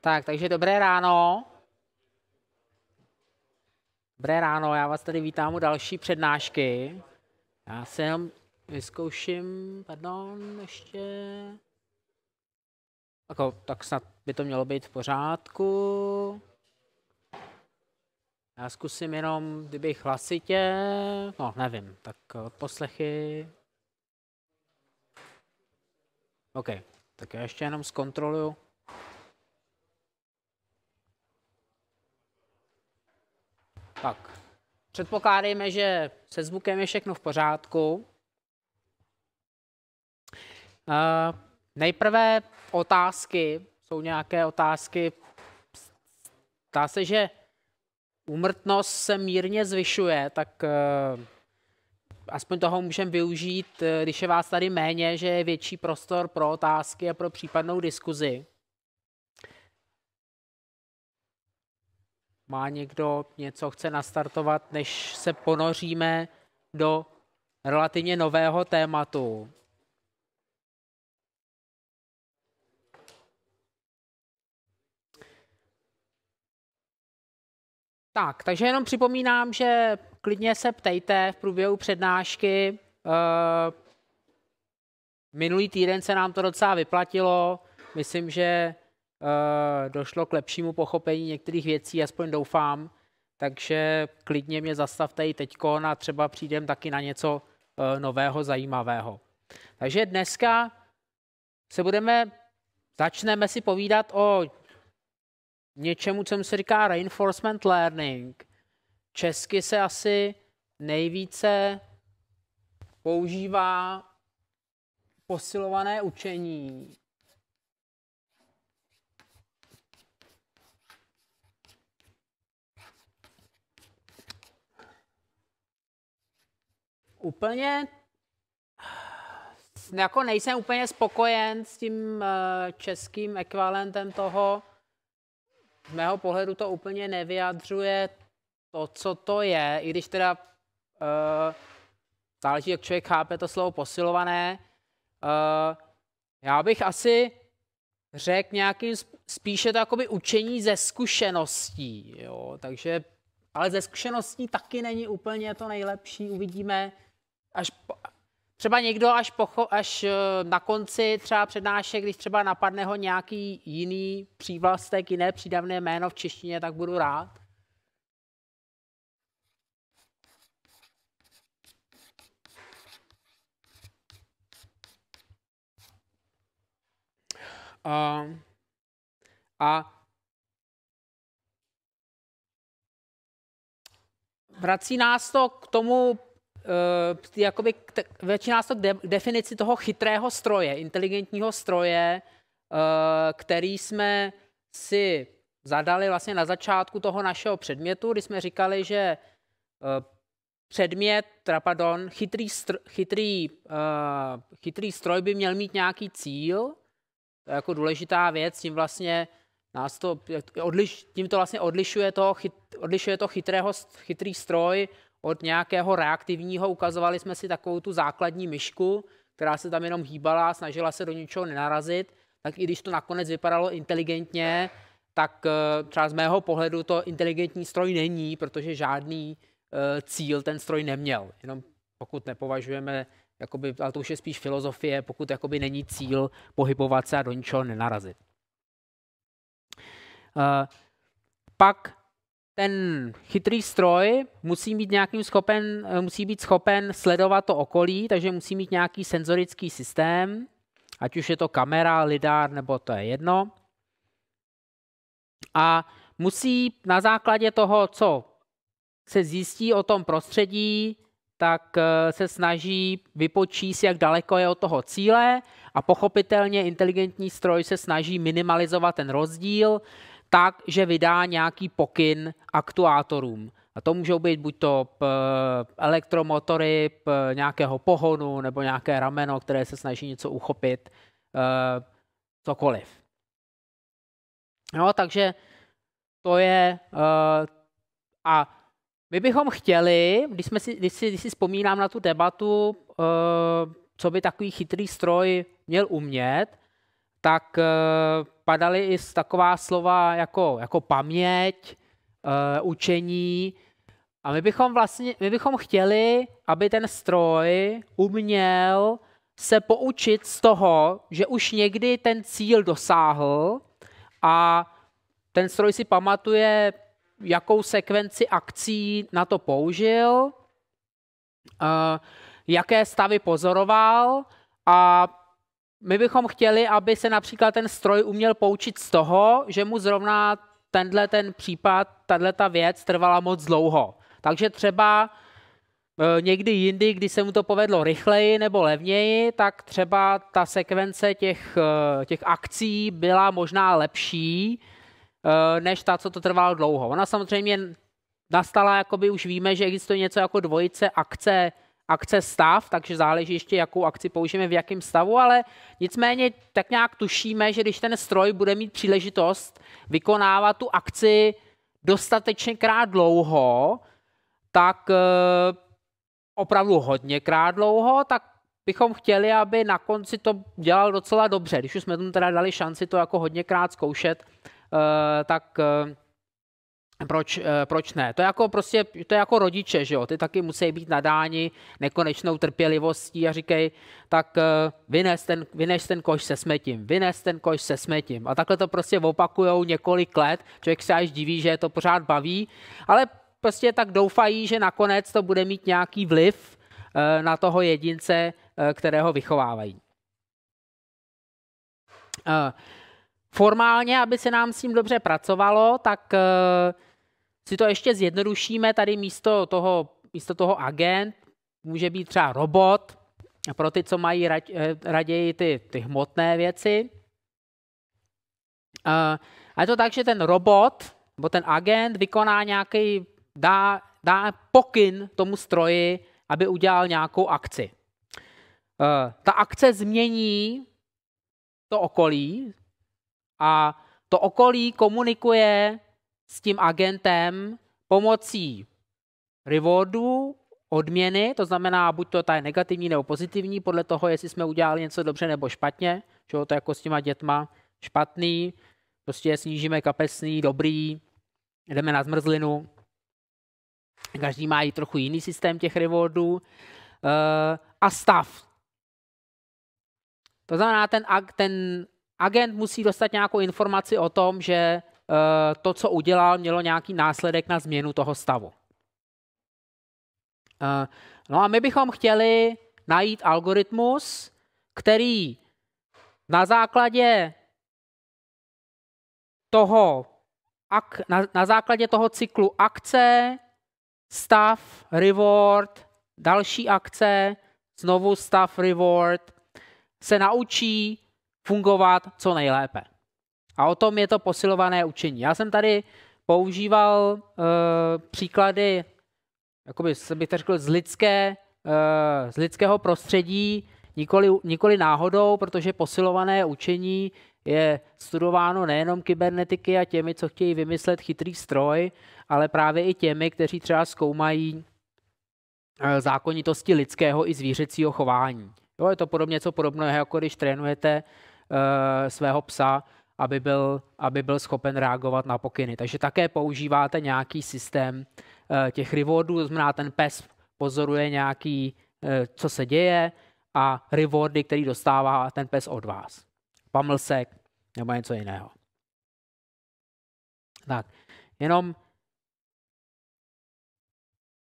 Tak, takže dobré ráno. Dobré ráno, já vás tady vítám u další přednášky. Já se jenom vyzkouším, pardon, ještě... Tak, jako, tak snad by to mělo být v pořádku. Já zkusím jenom, kdybych hlasitě, no nevím, tak eh, poslechy. OK, tak já ještě jenom zkontroluji. Tak, předpokládejme, že se zvukem je všechno v pořádku. Uh, nejprve otázky, jsou nějaké otázky. Ptá se, že úmrtnost se mírně zvyšuje, tak uh, aspoň toho můžeme využít, eh, když je vás tady méně, že je větší prostor pro otázky a pro případnou diskuzi. Má někdo něco, chce nastartovat, než se ponoříme do relativně nového tématu? Tak, takže jenom připomínám, že klidně se ptejte v průběhu přednášky. Eh, minulý týden se nám to docela vyplatilo. Myslím, že Eh, došlo k lepšímu pochopení některých věcí, aspoň doufám, takže klidně mě zastavte i teďko a třeba přijdem taky na něco eh, nového, zajímavého. Takže dneska se budeme, začneme si povídat o něčemu, co se říká reinforcement learning. Česky se asi nejvíce používá posilované učení. Úplně jako nejsem úplně spokojen s tím eh, českým ekvivalentem toho. Z mého pohledu to úplně nevyjadřuje to, co to je, i když teda uh, záleží, jak člověk chápe to slovo posilované. Uh, já bych asi řekl nějakým spíše to jakoby učení ze zkušeností, jo, takže, ale ze zkušeností taky není úplně to nejlepší, uvidíme, až po, třeba někdo až, pocho, až eh, na konci třeba přednášek, když třeba napadne ho nějaký jiný přívlastek, jiné přídavné jméno v češtině, tak budu rád. A, a vrací nás to k tomu uh, jakoby t- většiná to de- definici toho chytrého stroje, inteligentního stroje, uh, který jsme si zadali vlastně na začátku toho našeho předmětu, kdy jsme říkali, že uh, předmět, teda pardon, chytrý, str- chytrý, uh, chytrý stroj by měl mít nějaký cíl, to je jako důležitá věc, tím vlastně nás to, odliš, tím to vlastně odlišuje, toho, chyt, odlišuje to chytrého, chytrý stroj od nějakého reaktivního ukazovali jsme si takovou tu základní myšku, která se tam jenom hýbala, snažila se do ničeho nenarazit, tak i když to nakonec vypadalo inteligentně, tak eh, třeba z mého pohledu to inteligentní stroj není, protože žádný eh, cíl ten stroj neměl. Jenom pokud nepovažujeme, jakoby, ale to už je spíš filozofie, pokud jakoby není cíl pohybovat se a do ničeho nenarazit. Eh, pak ten chytrý stroj musí být nějakým schopen, eh, musí být schopen sledovat to okolí, takže musí mít nějaký senzorický systém, ať už je to kamera, lidár, nebo to je jedno. A musí na základě toho, co se zjistí o tom prostředí, tak eh, se snaží vypočíst, jak daleko je od toho cíle a pochopitelně inteligentní stroj se snaží minimalizovat ten rozdíl, tak, že vydá nějaký pokyn aktuátorům. A to můžou být buď to eh, elektromotory eh, nějakého pohonu nebo nějaké rameno, které se snaží něco uchopit, eh, cokoliv. No, takže to je... A my bychom chtěli, když, jsme si, když, si, když si vzpomínám na tu debatu, co by takový chytrý stroj měl umět, tak eh, padaly i taková slova jako, jako paměť, eh, učení. A my bychom, vlastně, my bychom chtěli, aby ten stroj uměl se poučit z toho, že už někdy ten cíl dosáhl a ten stroj si pamatuje, jakou sekvenci akcí na to použil, eh, jaké stavy pozoroval a my bychom chtěli, aby se například ten stroj uměl poučit z toho, že mu zrovna tenhle ten případ, tahle ta věc trvala moc dlouho. Takže třeba e, někdy jindy, kdy se mu to povedlo rychleji nebo levněji, tak třeba ta sekvence těch, e, těch akcí byla možná lepší, e, než ta, co to trvalo dlouho. Ona samozřejmě nastala, jakoby už víme, že existuje něco jako dvojice akce akce stav, takže záleží ještě, jakou akci použijeme, v jakém stavu, ale nicméně tak nějak tušíme, že když ten stroj bude mít příležitost vykonávat tu akci dostatečně krát dlouho, tak eh, opravdu krát dlouho, tak bychom chtěli, aby na konci to dělal docela dobře. Když už jsme tomu teda dali šanci to jako hodněkrát zkoušet, eh, tak eh, proč, eh, proč ne? To je jako prostě, to je jako rodiče, že jo? Ty taky musí být nadáni nekonečnou trpělivostí a říkej, tak eh, vynes ten, vynes ten koš se smetím, vynes ten koš se smetím. A takhle to prostě opakujou několik let. Člověk se až diví, že je to pořád baví, ale prostě tak doufají, že nakonec to bude mít nějaký vliv eh, na toho jedince, kterého vychovávají. Formálně, aby se nám s tím dobře pracovalo, tak si to ještě zjednodušíme, tady místo toho, místo toho agent může být třeba robot, pro ty, co mají rad, eh, raději ty, ty hmotné věci. A je to tak, že ten robot, nebo ten agent vykoná nějaký, dá, dá pokyn tomu stroji, aby udělal nějakou akci. Eh, ta akce změní to okolí a to okolí komunikuje s tím agentem pomocí rewardu, odměny, to znamená, buď to ta je negativní nebo pozitivní, podle toho, jestli jsme udělali něco dobře nebo špatně, že to jako s těma dětma špatný, prostě snížíme kapesný, dobrý, jdeme na zmrzlinu. Každý má i trochu jiný systém těch rewardů. Uh, a stav. To znamená, ten, ag, ten agent musí dostat nějakou informaci o tom, že Eh, to, co udělal, mělo nějaký následek na změnu toho stavu. Eh, no a my bychom chtěli najít algoritmus, který na základě toho, ak, na, na základě toho cyklu akce, stav, reward, další akce, znovu stav, reward, se naučí fungovat co nejlépe. A o tom je to posilované učení. Já jsem tady používal uh, příklady, jakoby bych to řekl, z, lidské, uh, z lidského prostředí, nikoli, nikoli náhodou, protože posilované učení je studováno nejenom kybernetiky a těmi, co chtějí vymyslet chytrý stroj, ale právě i těmi, kteří třeba zkoumají eh, zákonitosti lidského i zvířecího chování. Jo, je to podobně co podobného, jako když trénujete uh, svého psa aby byl, aby byl schopen reagovat na pokyny. Takže také používáte nějaký systém eh, těch rewardů, to znamená ten pes pozoruje nějaký, eh, co se děje a rewardy, který dostává ten pes od vás. Pamlsek nebo něco jiného. Tak, jenom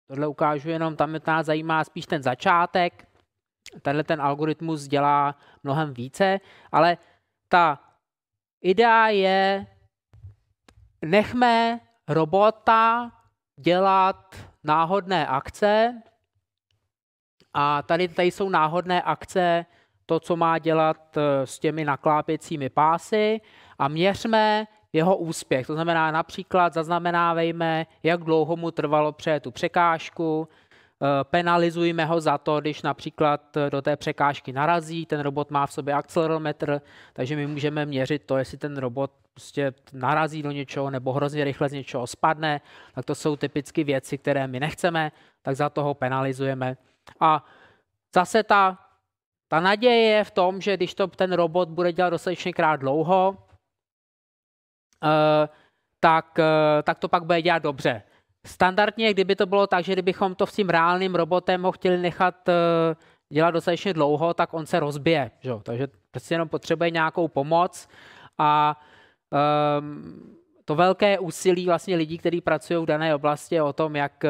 tohle ukážu jenom, tam nás zajímá spíš ten začátek, tenhle ten algoritmus dělá mnohem více, ale ta Idea je, nechme robota dělat náhodné akce a tady, tady jsou náhodné akce, to, co má dělat eh, s těmi naklápěcími pásy a měřme jeho úspěch. To znamená například zaznamenávejme, jak dlouho mu trvalo přejet tu překážku, Eh, penalizujme ho za to, když například eh, do té překážky narazí, ten robot má v sobě akcelerometr, takže my můžeme měřit to, jestli ten robot prostě narazí do něčeho nebo hrozně rychle z něčeho spadne, tak to jsou typicky věci, které my nechceme, tak za toho penalizujeme. A zase ta, ta naděje je v tom, že když to ten robot bude dělat dostatečně krát dlouho, eh, tak, tak to pak bude dělat dobře. Standardně, kdyby to bylo tak, že kdybychom to s tím reálným robotem ho chtěli nechat eh, dělat dostatečně dlouho, tak on se rozbije. Že? Takže prostě jenom potřebuje nějakou pomoc a um, to velké úsilí vlastně lidí, kteří pracují v dané oblasti je o tom, jak eh,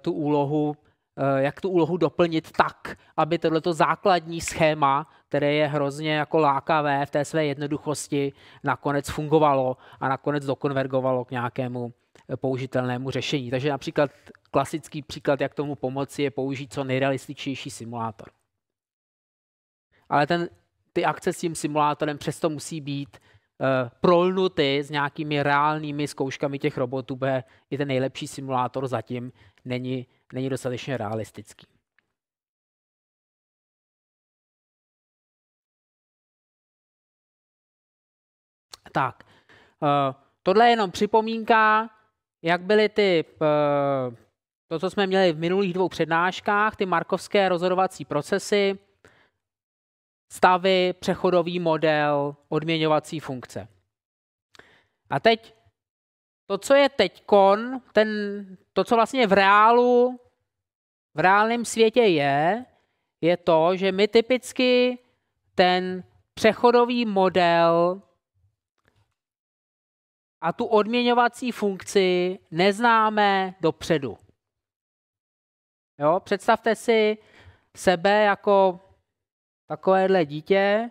tu úlohu eh, jak tu úlohu doplnit tak, aby tohleto základní schéma, které je hrozně jako lákavé v té své jednoduchosti, nakonec fungovalo a nakonec dokonvergovalo k nějakému Eh, použitelnému řešení. Takže například klasický příklad, jak tomu pomoci, je použít co nejrealističnější simulátor. Ale ten, ty akce s tím simulátorem přesto musí být uh, prolnuty s nějakými reálnými zkouškami těch robotů, protože i ten nejlepší simulátor zatím není, není dostatečně realistický. Tak, uh, tohle je jenom připomínka, jak byly ty, eh, to, co jsme měli v minulých dvou přednáškách, ty markovské rozhodovací procesy, stavy, přechodový model, odměňovací funkce. A teď to, co je teď ten, to, co vlastně v reálu, v reálném světě je, je to, že my typicky ten přechodový model a tu odměňovací funkci neznáme dopředu. Jo? Představte si sebe jako takovéhle dítě,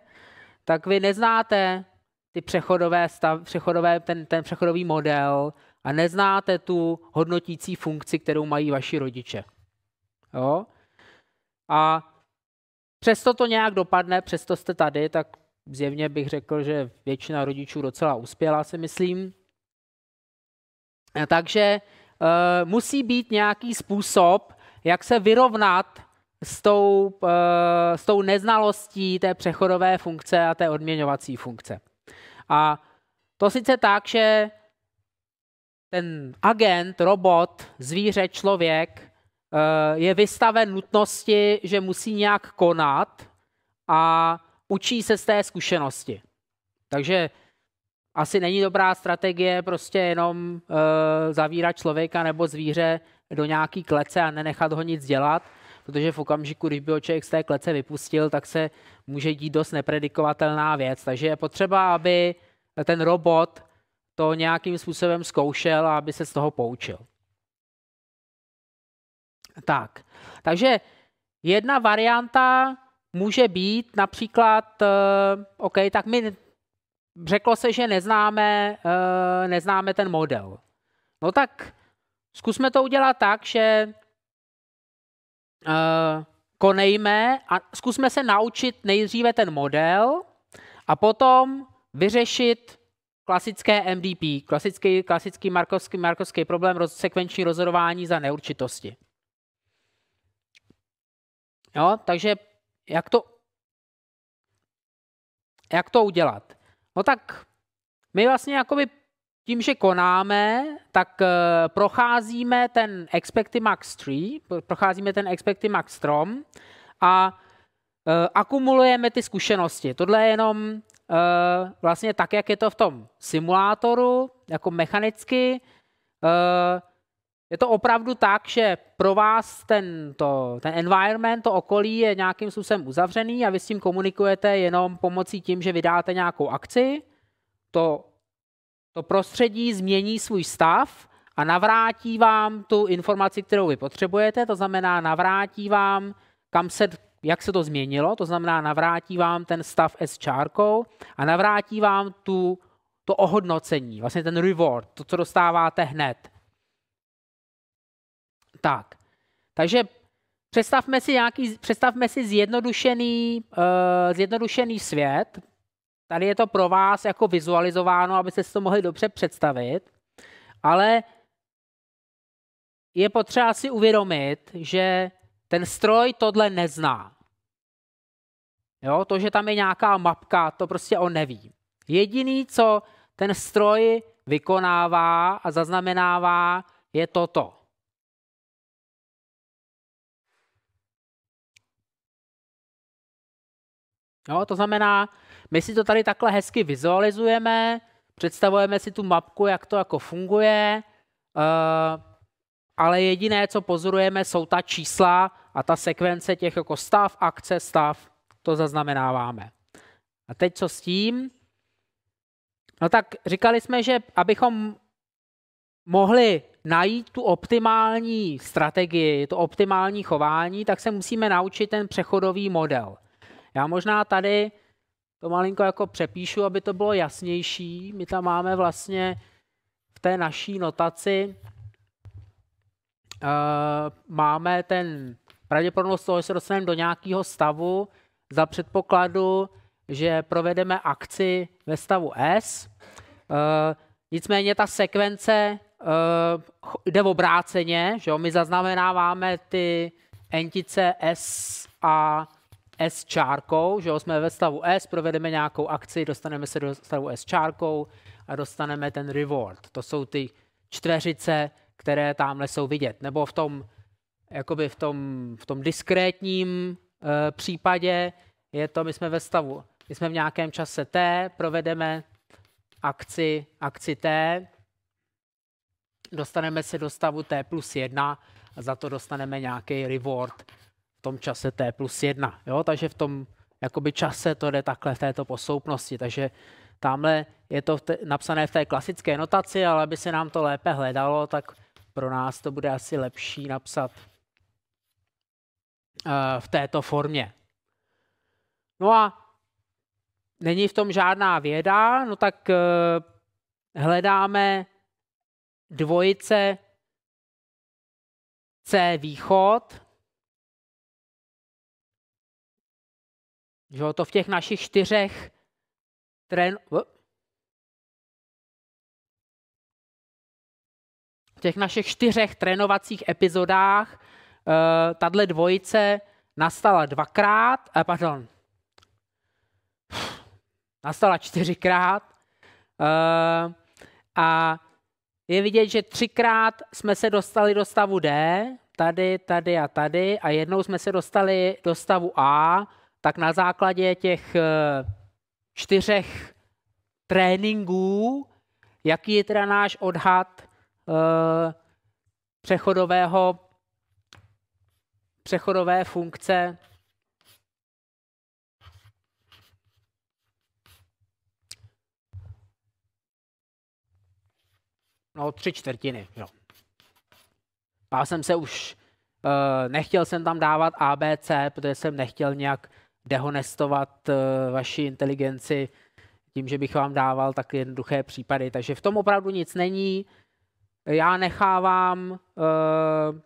tak vy neznáte ty přechodové stav, přechodové, ten, ten přechodový model a neznáte tu hodnotící funkci, kterou mají vaši rodiče. Jo? A přesto to nějak dopadne, přesto jste tady, tak zjevně bych řekl, že většina rodičů docela uspěla, si myslím. Eh, takže eh, musí být nějaký způsob, jak se vyrovnat s tou, eh, s tou neznalostí té přechodové funkce a té odměňovací funkce. A to sice tak, že ten agent, robot, zvíře, člověk je vystaven nutnosti, že musí nějak konat a učí se z té zkušenosti. Takže asi není dobrá strategie prostě jenom uh, zavírat člověka nebo zvíře do nějaký klece a nenechat ho nic dělat, protože v okamžiku, když by ho člověk z té klece vypustil, tak se může dít dost nepredikovatelná věc. Takže je potřeba, aby ten robot to nějakým způsobem zkoušel a aby se z toho poučil. Tak, takže jedna varianta může být například, eh, OK, tak my řeklo se, že neznáme, eh, neznáme ten model. No tak zkusme to udělat tak, že eh, konejme a zkusme se naučit nejdříve ten model a potom vyřešit klasické MDP, klasický, klasický markovský, markovský problém roz, sekvenční rozhodování za neurčitosti. Jo, takže jak to, jak to udělat? No tak my vlastně jakoby tím, že konáme, tak eh, procházíme ten Expecty Max tree, procházíme ten Expecty Max Strom a eh, akumulujeme ty zkušenosti. Tohle je jenom eh, vlastně tak, jak je to v tom simulátoru, jako mechanicky, je to opravdu tak, že pro vás ten to ten environment, to okolí je nějakým způsobem uzavřený a vy s tím komunikujete jenom pomocí tím, že vydáte nějakou akci, to, to prostředí změní svůj stav a navrátí vám tu informaci, kterou vy potřebujete, to znamená navrátí vám, kam se, jak se to změnilo, to znamená navrátí vám ten stav s čárkou a navrátí vám tu, to ohodnocení, vlastně ten reward, to, co dostáváte hned. Tak, takže představme si, nějaký, představme si zjednodušený, uh, zjednodušený svět. Tady je to pro vás jako vizualizováno, abyste si to mohli dobře představit, ale je potřeba si uvědomit, že ten stroj tohle nezná. Jo, to, že tam je nějaká mapka, to prostě on neví. Jediný, co ten stroj vykonává a zaznamenává, je toto. Jo, to znamená, my si to tady takhle hezky vizualizujeme, představujeme si tu mapku, jak to jako funguje, uh, ale jediné, co pozorujeme, jsou ta čísla a ta sekvence těch jako stav, akce, stav, to zaznamenáváme. A teď co s tím? No tak říkali jsme, že abychom mohli najít tu optimální strategii, to optimální chování, tak se musíme naučit ten přechodový model – já možná tady to malinko jako přepíšu, aby to bylo jasnější. My tam máme vlastně v té naší notaci uh, máme ten pravděpodobnost toho, že se dostaneme do nějakého stavu za předpokladu, že provedeme akci ve stavu S. Uh, nicméně ta sekvence uh, jde v obráceně, že jo? my zaznamenáváme ty entice S a s čárkou, že jo, jsme ve stavu S, provedeme nějakou akci, dostaneme se do stavu S čárkou a dostaneme ten reward. To jsou ty čtveřice, které tamhle jsou vidět. Nebo v tom, jakoby v tom, v tom diskrétním e, případě je to, my jsme ve stavu, my jsme v nějakém čase T, provedeme akci, akci T, dostaneme se do stavu T plus 1 a za to dostaneme nějaký reward v tom čase t plus 1. Jo? Takže v tom jakoby čase to jde takhle v této posoupnosti. Takže tamhle je to v te, napsané v té klasické notaci, ale aby se nám to lépe hledalo, tak pro nás to bude asi lepší napsat uh, v této formě. No a není v tom žádná věda, no tak uh, hledáme dvojice C východ Jo, to v těch našich čtyřech trén... V těch našich čtyřech trénovacích epizodách eh, tato dvojice nastala dvakrát, a eh, pardon, nastala čtyřikrát eh, a je vidět, že třikrát jsme se dostali do stavu D, tady, tady a tady a jednou jsme se dostali do stavu A, tak na základě těch eh, čtyřech tréninků, jaký je teda náš odhad eh, přechodového, přechodové funkce No, tři čtvrtiny, jo. Já jsem se už, e, nechtěl jsem tam dávat ABC, protože jsem nechtěl nějak dehonestovat eh, vaši inteligenci tím, že bych vám dával tak jednoduché případy. Takže v tom opravdu nic není. Já nechávám eh,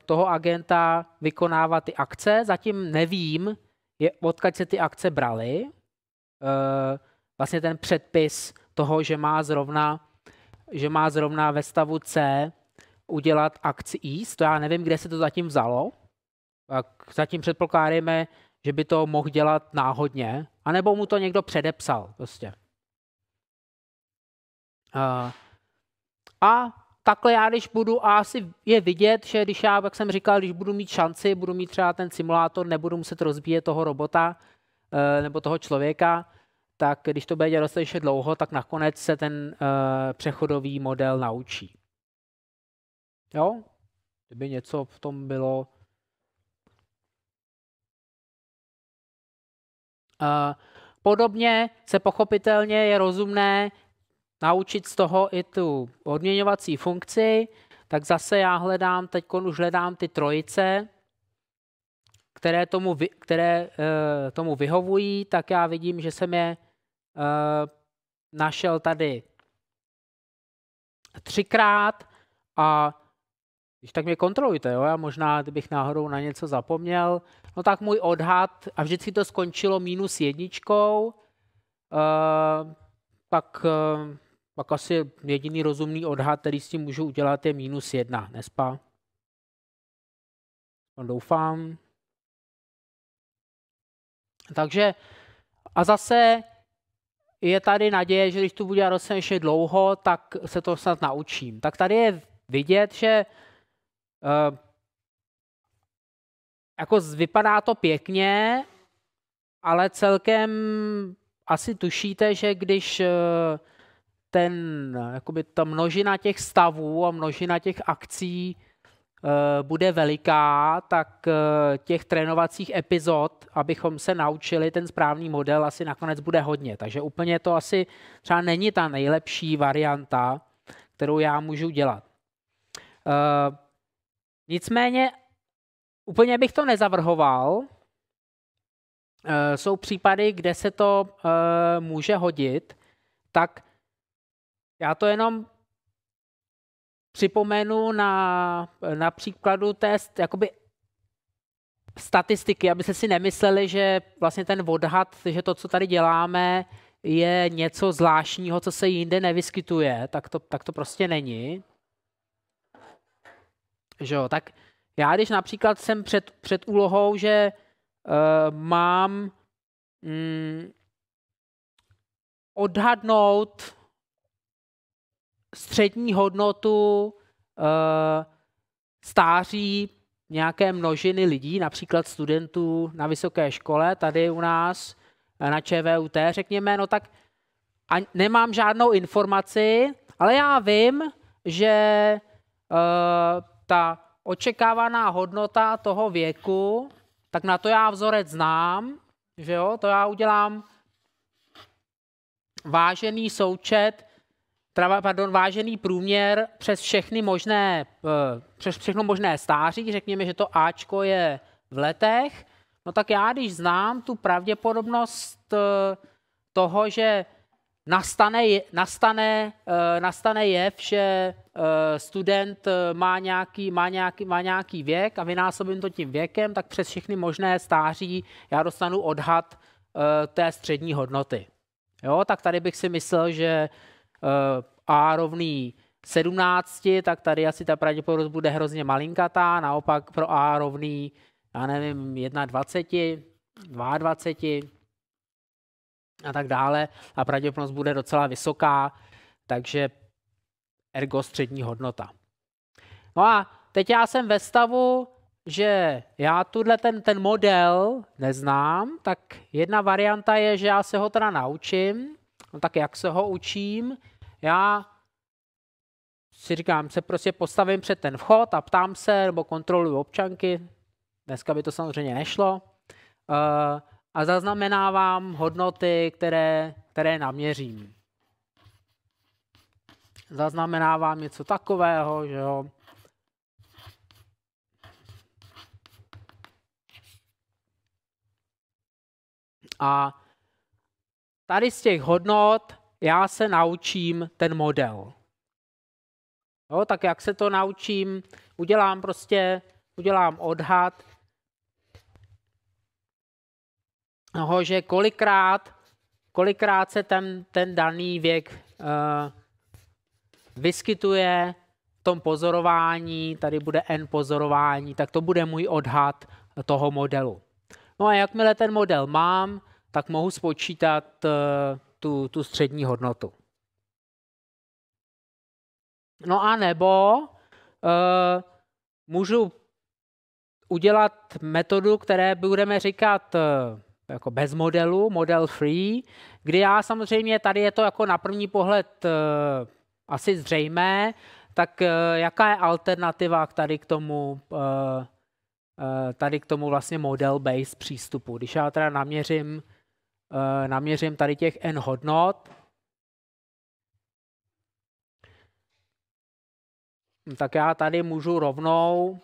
toho agenta vykonávat ty akce. Zatím nevím, odkud se ty akce braly. Eh, vlastně ten předpis toho, že má zrovna, že má zrovna ve stavu C udělat akci East, to já nevím, kde se to zatím vzalo. Tak zatím předpokládáme že by to mohl dělat náhodně, anebo mu to někdo předepsal prostě. Eh, a takhle já, když budu, a asi je vidět, že když já, jak jsem říkal, když budu mít šanci, budu mít třeba ten simulátor, nebudu muset rozbíjet toho robota eh, nebo toho člověka, tak když to bude dělat dostatečně dlouho, tak nakonec se ten eh, přechodový model naučí. Jo? Kdyby něco v tom bylo Eh, podobně se pochopitelně je rozumné naučit z toho i tu odměňovací funkci, tak zase já hledám, teď už hledám ty trojice, které tomu, které, eh, tomu vyhovují, tak já vidím, že jsem je eh, našel tady třikrát a když tak mě kontrolujte, jo? já možná, kdybych náhodou na něco zapomněl, No tak můj odhad, a vždycky to skončilo minus jedničkou, uh, tak, uh, eh, pak asi jediný rozumný odhad, který s tím můžu udělat, je minus jedna, nespa? No, doufám. Takže a zase je tady naděje, že když tu budu dělat ještě dlouho, tak se to snad naučím. Tak tady je vidět, že eh, jako vypadá to pěkně, ale celkem asi tušíte, že když eh, ten, jakoby ta množina těch stavů a množina těch akcí eh, bude veliká, tak eh, těch trénovacích epizod, abychom se naučili ten správný model, asi nakonec bude hodně. Takže úplně to asi třeba není ta nejlepší varianta, kterou já můžu dělat. Nicméně Úplně bych to nezavrhoval. Eh, jsou případy, kde se to eh, může hodit, tak já to jenom připomenu na, na příkladu test jakoby statistiky, abyste se si nemysleli, že vlastně ten odhad, že to, co tady děláme, je něco zvláštního, co se jinde nevyskytuje, tak to, tak to prostě není. Že jo, tak já když například jsem před, před úlohou, že uh, mám mm, odhadnout střední hodnotu uh, stáří nějaké množiny lidí, například studentů na vysoké škole tady u nás eh, na ČVUT, řekněme, no tak a nemám žádnou informaci, ale já vím, že uh, ta očekávaná hodnota toho věku, tak na to já vzorec znám, že jo, to já udělám vážený součet, trava, pardon, vážený průměr přes všechny možné, eh, přes všechno možné stáří, řekněme, že to Ačko je v letech, no tak já, když znám tu pravděpodobnost eh, toho, že nastane, nastane, eh, nastane jev, že eh, student eh, má nějaký, má, nějaký, má nějaký věk a vynásobím to tím věkem, tak přes všechny možné stáří já dostanu odhad té střední hodnoty. Jo, tak tady bych si myslel, že A rovný 17, tak tady asi ta pravděpodobnost bude hrozně malinkatá, naopak pro A rovný, já nevím, 21, 22, a tak dále a pravděpodobnost bude docela vysoká, takže ergo střední hodnota. No a teď já jsem ve stavu, že já tuhle ten, ten model neznám, tak jedna varianta je, že já se ho teda naučím. No tak jak se ho učím? Já si říkám, se prostě postavím před ten vchod a ptám se, nebo kontroluji občanky. Dneska by to samozřejmě nešlo. Uh, a zaznamenávám hodnoty, které, které naměřím. Zaznamenávám něco takového, že jo. A tady z těch hodnot já se naučím ten model. Jo, tak jak se to naučím? Udělám prostě, udělám odhad toho, že kolikrát, kolikrát se ten, ten daný věk uh, vyskytuje v tom pozorování, tady bude n pozorování, tak to bude můj odhad toho modelu. No a jakmile ten model mám, tak mohu spočítat uh, tu, tu střední hodnotu. No a nebo uh, můžu udělat metodu, které budeme říkat uh, jako bez modelu, model free, kdy já samozřejmě, tady je to jako na první pohled eh, asi zřejmé, tak eh, jaká je alternativa tady k tomu, eh, tady k tomu vlastně model-based přístupu? Když já teda naměřím, naměřím tady těch n hodnot, tak já tady můžu rovnou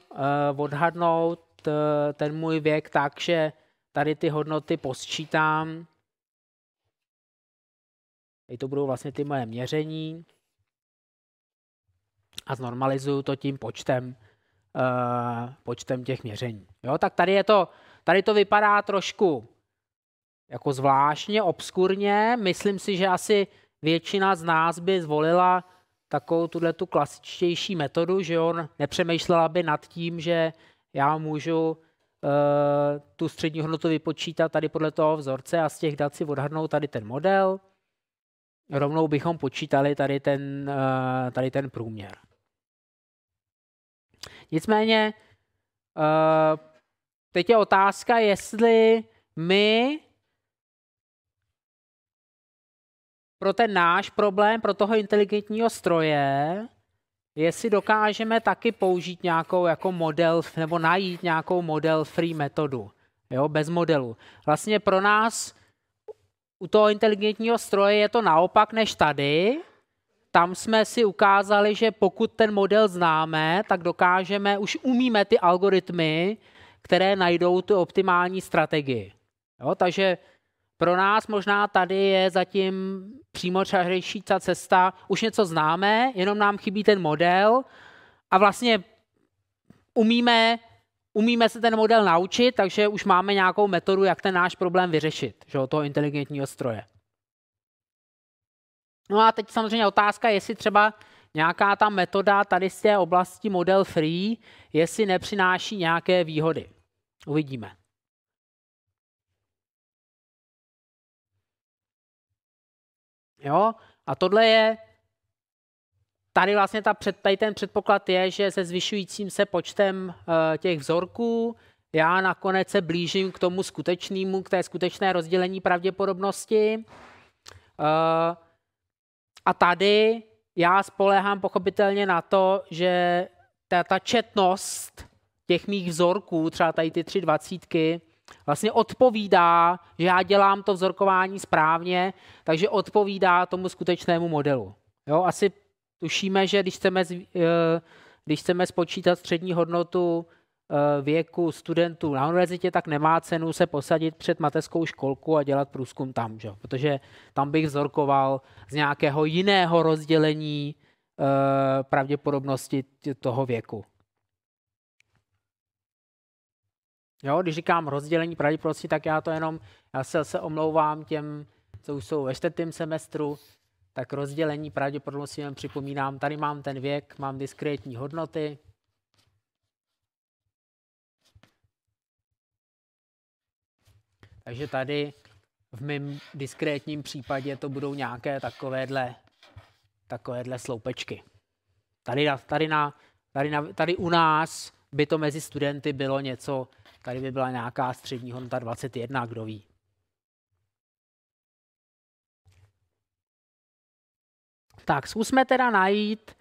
odhadnout ten můj věk tak, že tady ty hodnoty posčítám. I to budou vlastně ty moje měření. A znormalizuju to tím počtem, uh, počtem těch měření. Jo, tak tady, je to, tady to vypadá trošku jako zvláštně, obskurně. Myslím si, že asi většina z nás by zvolila takovou tuhle tu klasičtější metodu, že on nepřemýšlela by nad tím, že já můžu Eh, tu střední hodnotu vypočítat tady podle toho vzorce a z těch dat si odhadnout tady ten model. Rovnou bychom počítali tady ten, eh, tady ten průměr. Nicméně eh, teď je otázka, jestli my pro ten náš problém, pro toho inteligentního stroje, jestli dokážeme taky použít nějakou jako model, nebo najít nějakou model free metodu, jo, bez modelu. Vlastně pro nás u toho inteligentního stroje je to naopak než tady. Tam jsme si ukázali, že pokud ten model známe, tak dokážeme, už umíme ty algoritmy, které najdou tu optimální strategii. Jo, takže pro nás možná tady je zatím přímočařejší ta cesta. Už něco známe, jenom nám chybí ten model a vlastně umíme, umíme se ten model naučit, takže už máme nějakou metodu, jak ten náš problém vyřešit, že, toho inteligentního stroje. No a teď samozřejmě otázka, jestli třeba nějaká ta metoda tady z té oblasti model free, jestli nepřináší nějaké výhody. Uvidíme. Jo? A tohle je, tady vlastně ta před, tady ten předpoklad je, že se zvyšujícím se počtem uh, těch vzorků já nakonec se blížím k tomu skutečnému, k té skutečné rozdělení pravděpodobnosti. Uh, a tady já spolehám pochopitelně na to, že ta, ta četnost těch mých vzorků, třeba tady ty tři dvacítky, vlastně odpovídá, že já dělám to vzorkování správně, takže odpovídá tomu skutečnému modelu. Jo, asi tušíme, že když chceme, eh, když chceme spočítat střední hodnotu eh, věku studentů na univerzitě, tak nemá cenu se posadit před mateřskou školku a dělat průzkum tam, že? protože tam bych vzorkoval z nějakého jiného rozdělení eh, pravděpodobnosti toho věku. Jo, když říkám rozdělení pravděpodobnosti, tak já to jenom, já se, se omlouvám těm, co už jsou ve čtvrtém semestru, tak rozdělení pravděpodobnosti jenom připomínám, tady mám ten věk, mám diskrétní hodnoty, Takže tady v mém diskrétním případě to budou nějaké takovéhle, takovéhle sloupečky. Tady, na, tady, na, tady, na, tady u nás by to mezi studenty bylo něco Tady by byla nějaká střední hodnota 21, kdo ví. Tak zkusme teda najít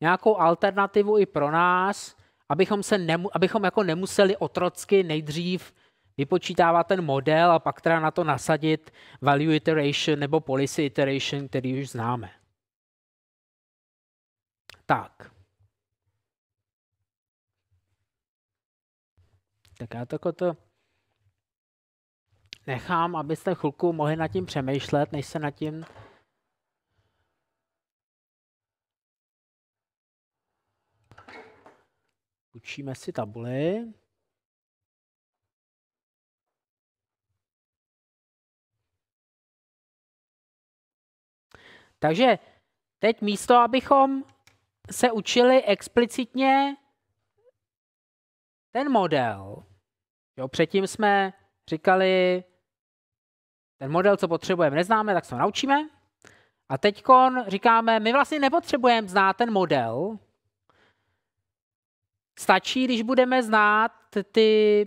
nějakou alternativu i pro nás, abychom, se nemu, abychom jako nemuseli otrocky nejdřív vypočítávat ten model a pak teda na to nasadit value iteration nebo policy iteration, který už známe. Tak já to jako to nechám, abyste chvilku mohli nad tím přemýšlet, než se nad tím Učíme si tabuli. Takže teď místo, abychom se učili explicitně ten model, Jo, předtím jsme říkali, ten model, co potřebujeme, neznáme, tak se ho naučíme. A teď říkáme, my vlastně nepotřebujeme znát ten model. Stačí, když budeme znát ty,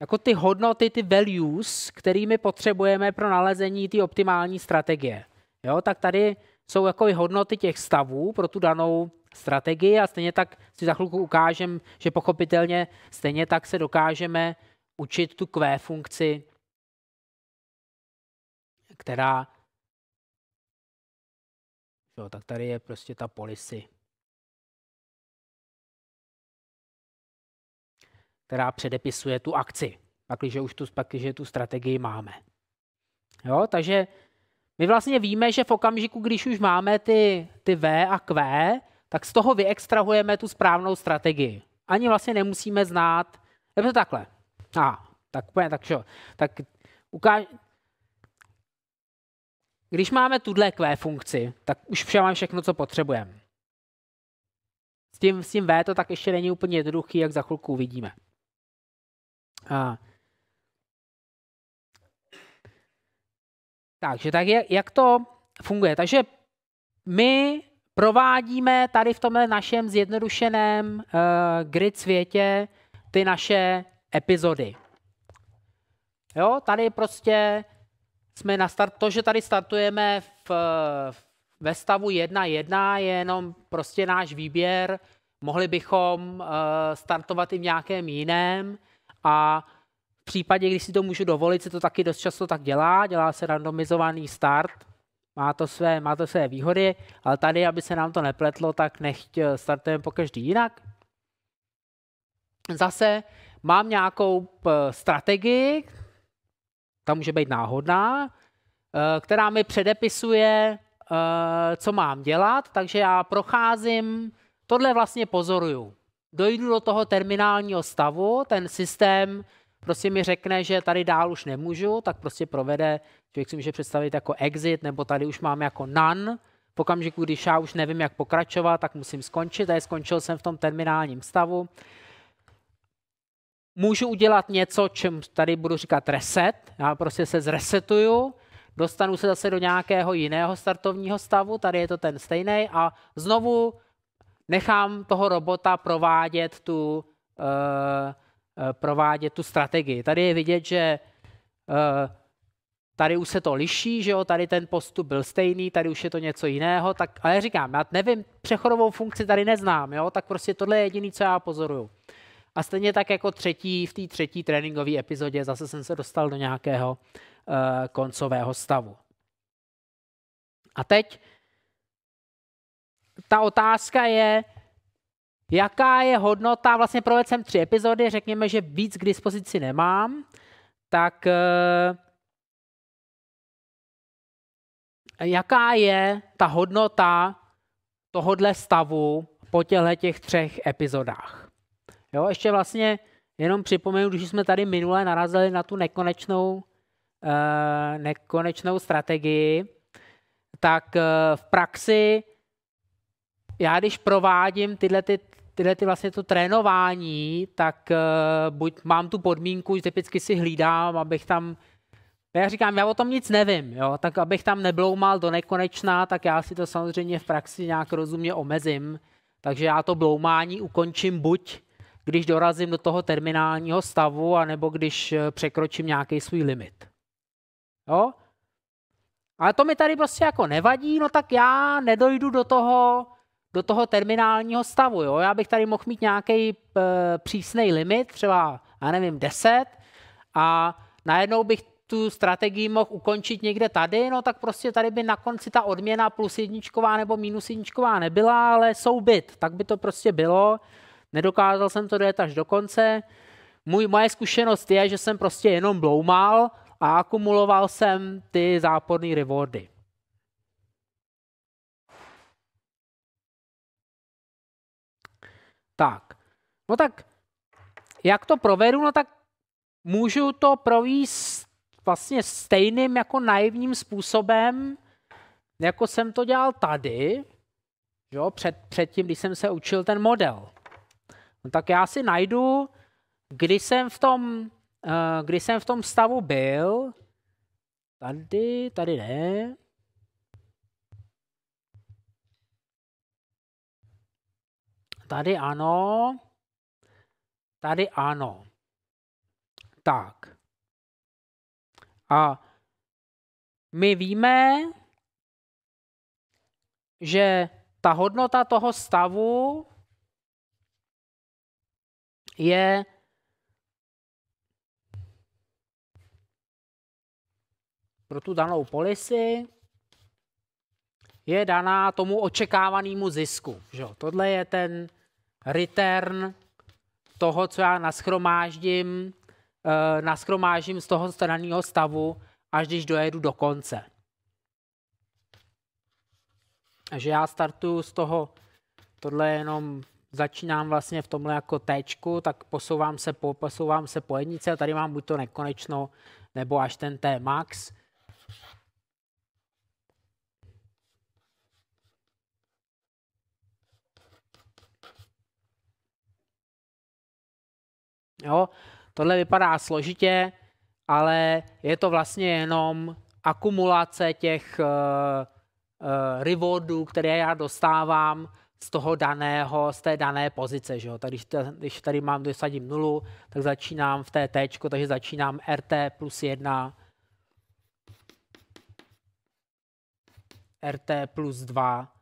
jako ty hodnoty, ty values, kterými potřebujeme pro nalezení ty optimální strategie. Jo, tak tady jsou jako hodnoty těch stavů pro tu danou strategii a stejně tak si za chvilku ukážem, že pochopitelně stejně tak se dokážeme učit tu Q funkci, která, jo, tak tady je prostě ta policy, která předepisuje tu akci, pakliže už tu, pakliže tu strategii máme. Jo, takže my vlastně víme, že v okamžiku, když už máme ty, ty V a Q, tak z toho vyextrahujeme tu správnou strategii. Ani vlastně nemusíme znát, nebo takhle, a, tak úplně, tak šo. tak ukáž... Když máme tuhle Q funkci, tak už vše máme všechno, co potřebujeme. S tím, s tím V to tak ještě není úplně jednoduchý, jak za chvilku uvidíme. A. Takže tak jak, jak to funguje? Takže my provádíme tady v tomhle našem zjednodušeném uh, grid světě ty naše epizody. Jo, tady prostě jsme na start, to, že tady startujeme v, ve stavu 1.1, je jenom prostě náš výběr. Mohli bychom eh, startovat i v nějakém jiném a v případě, když si to můžu dovolit, se to taky dost často tak dělá. Dělá se randomizovaný start, má to své, má to své výhody, ale tady, aby se nám to nepletlo, tak nechť eh, startujeme po každý jinak. Zase Mám nějakou eh, strategii, ta může být náhodná, eh, která mi předepisuje, eh, co mám dělat, takže já procházím, tohle vlastně pozoruju. Dojdu do toho terminálního stavu, ten systém prostě mi řekne, že tady dál už nemůžu, tak prostě provede, člověk si může představit jako exit, nebo tady už mám jako none, v okamžiku, když já už nevím, jak pokračovat, tak musím skončit, a skončil jsem v tom terminálním stavu můžu udělat něco, čem tady budu říkat reset, já prostě se zresetuju, dostanu se zase do nějakého jiného startovního stavu, tady je to ten stejný a znovu nechám toho robota provádět tu, uh, uh, provádět tu strategii. Tady je vidět, že uh, tady už se to liší, že jo, tady ten postup byl stejný, tady už je to něco jiného, tak, ale říkám, já nevím, přechodovou funkci tady neznám, jo, tak prostě tohle je jediné, co já pozoruju. A stejně tak jako třetí, v té třetí tréninkové epizodě zase jsem se dostal do nějakého uh, koncového stavu. A teď ta otázka je, jaká je hodnota, vlastně provedl jsem tři epizody, řekněme, že víc k dispozici nemám, tak eh, jaká je ta hodnota tohodle stavu po těchto těch třech epizodách. Jo, ještě vlastně jenom připomenu, když jsme tady minule narazili na tu nekonečnou, uh, nekonečnou strategii, tak uh, v praxi já když provádím tyhle ty tyhle ty vlastně to trénování, tak uh, buď mám tu podmínku, že typicky si hlídám, abych tam, já říkám, já o tom nic nevím, jo, tak abych tam nebloumal do nekonečna, tak já si to samozřejmě v praxi nějak rozumně omezím, takže já to bloumání ukončím buď když dorazím do toho terminálního stavu, anebo když eh, překročím nějaký svůj limit. Jo? Ale to mi tady prostě jako nevadí, no tak já nedojdu do toho, do toho terminálního stavu. Jo? Já bych tady mohl mít nějaký eh, přísný limit, třeba, já nevím, 10, a najednou bych tu strategii mohl ukončit někde tady, no tak prostě tady by na konci ta odměna plus jedničková nebo minus jedničková nebyla, ale soubit, tak by to prostě bylo. Nedokázal jsem to dojet až do konce. Můj, moje zkušenost je, že jsem prostě jenom bloumal a akumuloval jsem ty záporné rewardy. Tak, no tak jak to provedu? No tak můžu to provést vlastně stejným jako naivním způsobem, jako jsem to dělal tady, jo, před, předtím, když jsem se učil ten model. No tak já si najdu, kdy jsem v tom, eh, kdy jsem v tom stavu byl. Tady, tady ne. Tady ano. Tady ano. Tak. A my víme, že ta hodnota toho stavu je pro tu danou polisy je daná tomu očekávanému zisku. Že? Tohle je ten return toho, co já naschromáždím, eh, naschromáždím z toho straného stavu, až když dojedu do konce. Takže já startuju z toho, tohle je jenom začínám vlastně v tomhle jako téčku, tak posouvám se po, posouvám se po jednice a tady mám buď to nekonečno, nebo až ten T max. Jo, tohle vypadá složitě, ale je to vlastně jenom akumulace těch uh, uh, rewardů, které já dostávám z toho daného, z té dané pozice. Že jo? Tak když, když tady mám, dosadím nulu, tak začínám v té T, takže začínám RT plus 1, RT plus 2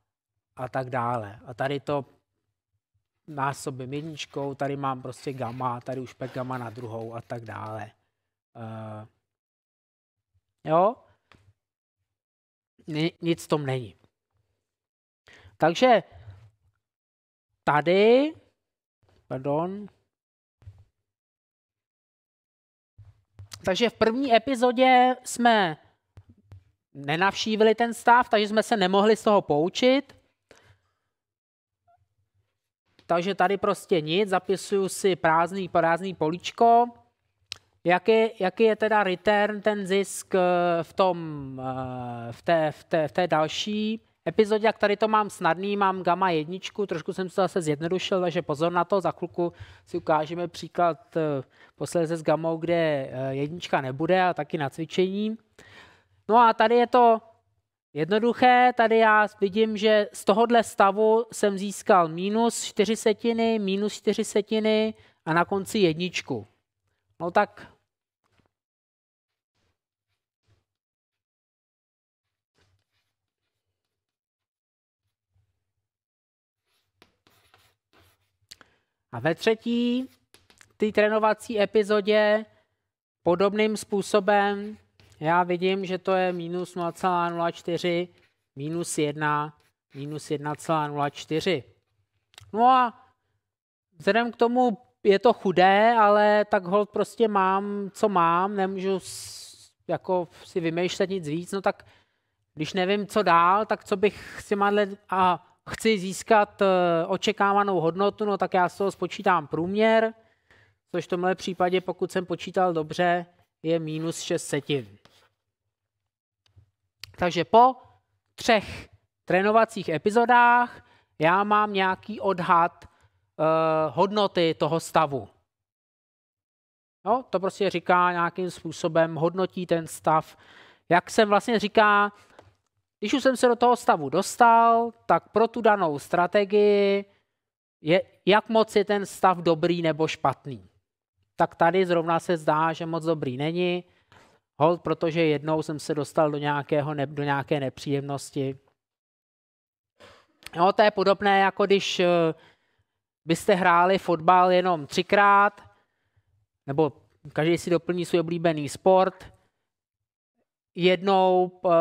a tak dále. A tady to násobím jedničkou, tady mám prostě gamma, tady už pak gamma na druhou a tak dále. Uh, jo? Ni, nic v tom není. Takže tady, pardon, takže v první epizodě jsme nenavšívili ten stav, takže jsme se nemohli z toho poučit. Takže tady prostě nic, zapisuju si prázdný, prázdný políčko. Jaký, jaký je teda return, ten zisk eh, v, tom, eh, v, té, v, té, v té další epizodě, jak tady to mám snadný, mám gamma jedničku, trošku jsem to zase zjednodušil, takže pozor na to, za chvilku si ukážeme příklad eh, posléze s gamou, kde eh, jednička nebude a taky na cvičení. No a tady je to jednoduché, tady já vidím, že z tohohle stavu jsem získal minus čtyři setiny, minus čtyři setiny a na konci jedničku. No tak A ve třetí, té trénovací epizodě, podobným způsobem, já vidím, že to je minus 0,04, minus 1, minus 1,04. No a vzhledem k tomu je to chudé, ale tak hold prostě mám, co mám, nemůžu jako si vymýšlet nic víc, no tak když nevím, co dál, tak co bych si madle... A chci získat eh, očekávanou hodnotu, no tak já z toho spočítám průměr, což v tomhle případě, pokud jsem počítal dobře, je minus 6 setin. Takže po třech trénovacích epizodách já mám nějaký odhad eh, hodnoty toho stavu. No, to prostě říká nějakým způsobem, hodnotí ten stav. Jak jsem vlastně říká, když už jsem se do toho stavu dostal, tak pro tu danou strategii, je, jak moc je ten stav dobrý nebo špatný. Tak tady zrovna se zdá, že moc dobrý není, hold, protože jednou jsem se dostal do, nějakého, ne, do nějaké nepříjemnosti. No, to je podobné, jako když eh, byste hráli fotbal jenom třikrát, nebo každý si doplní svůj oblíbený sport, jednou, uh,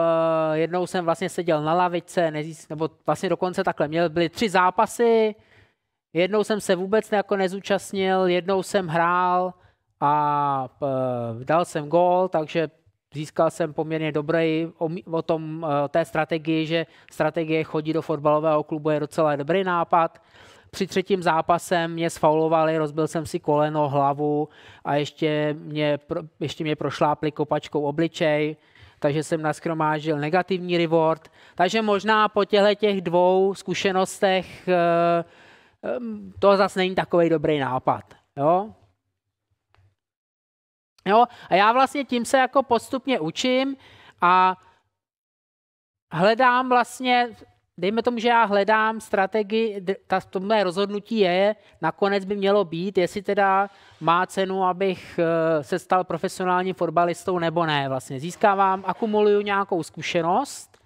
jednou jsem vlastně seděl na lavice, nezís, nebo vlastně dokonce takhle, měl, byly tři zápasy, jednou jsem se vůbec jako nezúčastnil, jednou jsem hrál a uh, dal jsem gól, takže získal jsem poměrně dobrý o, o tom, o eh, té strategii, že strategie chodí do fotbalového klubu je docela dobrý nápad. Při třetím zápase mě sfaulovali, rozbil jsem si koleno, hlavu a ještě mě, ještě mě prošlápli kopačkou obličej takže jsem naskromážil negativní reward. Takže možná po těchto těch dvou zkušenostech eh, eh, to zase není takový dobrý nápad. Jo? Jo? A já vlastně tím se jako postupně učím a hledám vlastně dejme tomu, že já hledám strategii, ta, to mé rozhodnutí je, nakonec by mělo být, jestli teda má cenu, abych eh, se stal profesionálním fotbalistou nebo ne. Vlastně získávám, akumuluju nějakou zkušenost,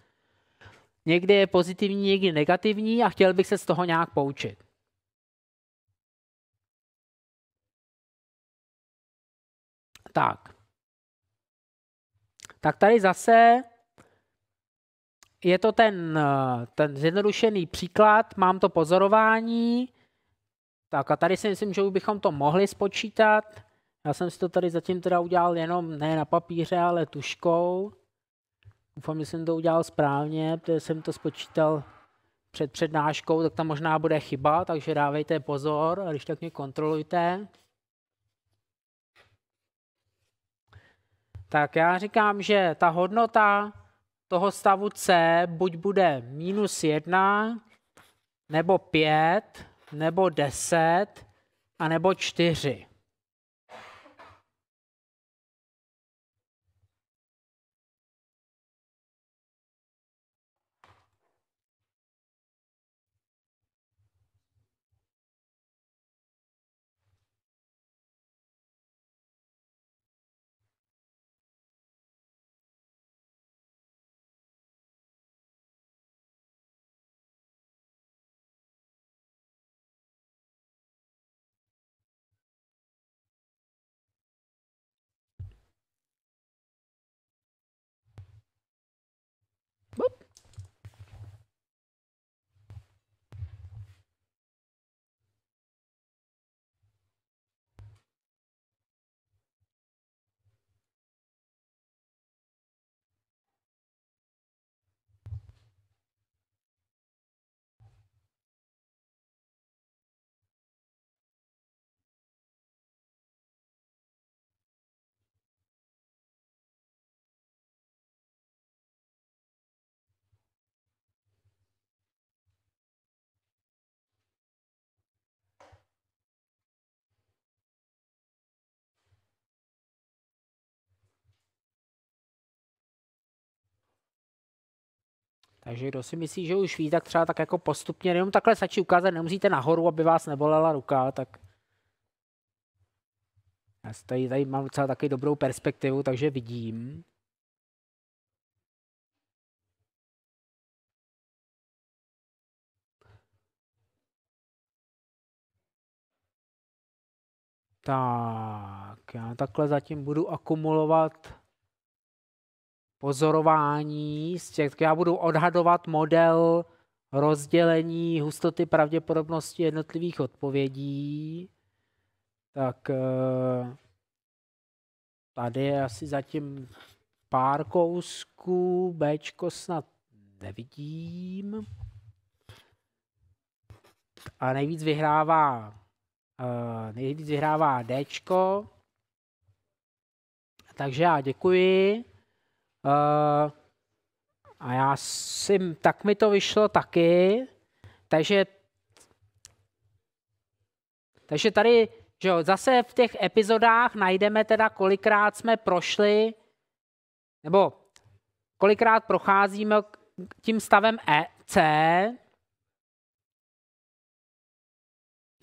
někdy je pozitivní, někdy negativní a chtěl bych se z toho nějak poučit. Tak. Tak tady zase je to ten, eh, ten zjednodušený příklad, mám to pozorování, tak a tady si myslím, že už bychom to mohli spočítat. Já jsem si to tady zatím teda udělal jenom ne na papíře, ale tuškou. Doufám, že jsem to udělal správně, protože jsem to spočítal před přednáškou, tak tam možná bude chyba, takže dávejte pozor, a když tak mě kontrolujte. Tak já říkám, že ta hodnota toho stavu C buď bude minus 1, nebo 5, nebo 10, a nebo 4. Takže kdo si myslí, že už ví, tak třeba tak jako postupně, jenom takhle stačí ukázat, nemusíte nahoru, aby vás nebolela ruka, tak já tady, tady mám docela taky dobrou perspektivu, takže vidím. Tak, já takhle zatím budu akumulovat pozorování, z těch, já budu odhadovat model rozdělení hustoty pravděpodobnosti jednotlivých odpovědí. Tak eh, tady je asi zatím pár kousků, B snad nevidím. A nejvíc vyhrává, eh, nejvíc vyhrává D. Takže já děkuji. Uh, a já si, tak mi to vyšlo taky, takže takže tady, že jo, zase v těch epizodách najdeme teda, kolikrát jsme prošli, nebo kolikrát procházíme tím stavem E, C,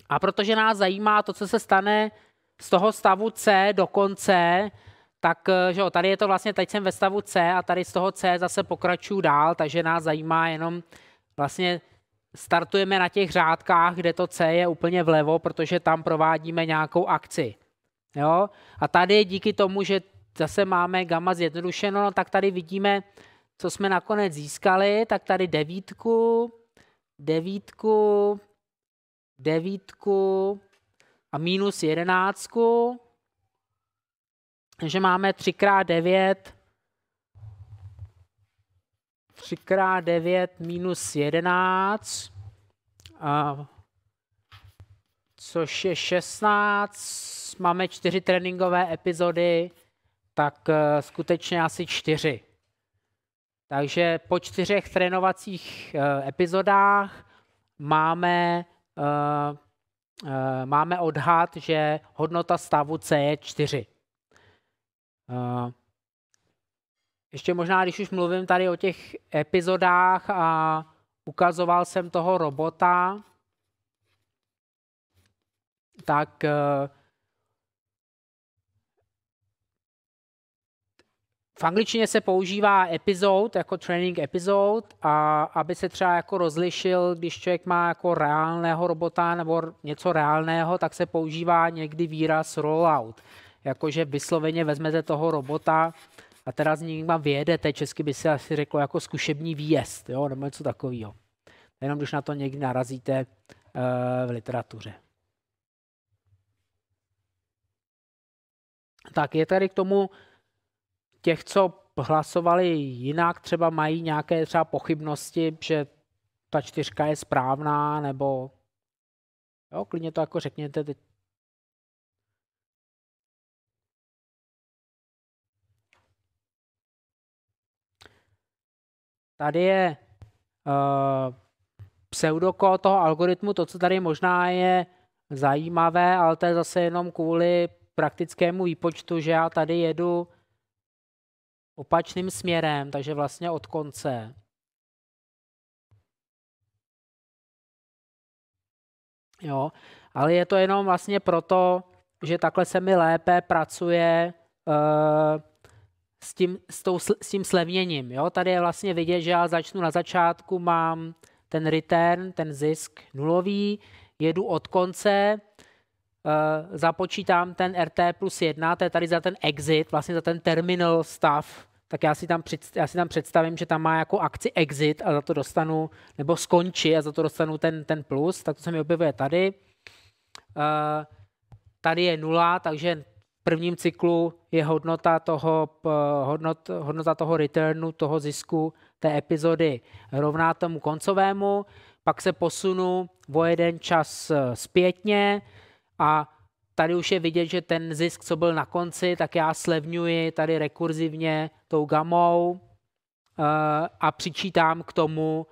a protože nás zajímá to, co se stane z toho stavu C do konce, tak eh, že jo, tady je to vlastně, teď jsem ve stavu C a tady z toho C zase pokračuju dál, takže nás zajímá jenom vlastně startujeme na těch řádkách, kde to C je úplně vlevo, protože tam provádíme nějakou akci. Jo? A tady díky tomu, že zase máme gamma zjednodušeno, no, tak tady vidíme, co jsme nakonec získali, tak tady devítku, devítku, devítku a minus jedenáctku že máme 3x9 3x9 minus 11, a, což je 16, máme 4 tréninkové epizody, tak uh, skutečně asi 4. Takže po čtyřech trénovacích uh, epizodách máme, uh, uh, máme odhad, že hodnota stavu C je 4. Eh, ještě možná, když už mluvím tady o těch epizodách a ukazoval jsem toho robota, tak eh, V angličtině se používá epizod jako training episode, a aby se třeba jako rozlišil, když člověk má jako reálného robota nebo něco reálného, tak se používá někdy výraz rollout jakože vysloveně vezmete toho robota a teda s ním vám vyjedete, česky by se asi řeklo jako zkušební výjezd, jo, nebo něco takového. Jenom když na to někdy narazíte uh, v literatuře. Tak je tady k tomu těch, co hlasovali jinak, třeba mají nějaké třeba pochybnosti, že ta čtyřka je správná, nebo jo, klidně to jako řekněte, teď Tady je uh, eh, pseudokód toho algoritmu. To, co tady možná je zajímavé, ale to je zase jenom kvůli praktickému výpočtu, že já tady jedu opačným směrem, takže vlastně od konce. Jo, ale je to jenom vlastně proto, že takhle se mi lépe pracuje eh, s tím, s, tou, s tím slevněním. Jo? Tady je vlastně vidět, že já začnu na začátku, mám ten return, ten zisk nulový, jedu od konce, eh, započítám ten RT plus 1, to je tady za ten exit, vlastně za ten terminal stav, tak já si, tam já si tam představím, že tam má jako akci exit a za to dostanu, nebo skončí a za to dostanu ten, ten plus, tak to se mi objevuje tady. Eh, tady je nula, takže prvním cyklu je hodnota toho, hodnot, hodnota toho returnu, toho zisku té epizody rovná tomu koncovému, pak se posunu o jeden čas e, zpětně a tady už je vidět, že ten zisk, co byl na konci, tak já slevňuji tady rekurzivně tou gamou e, a přičítám k tomu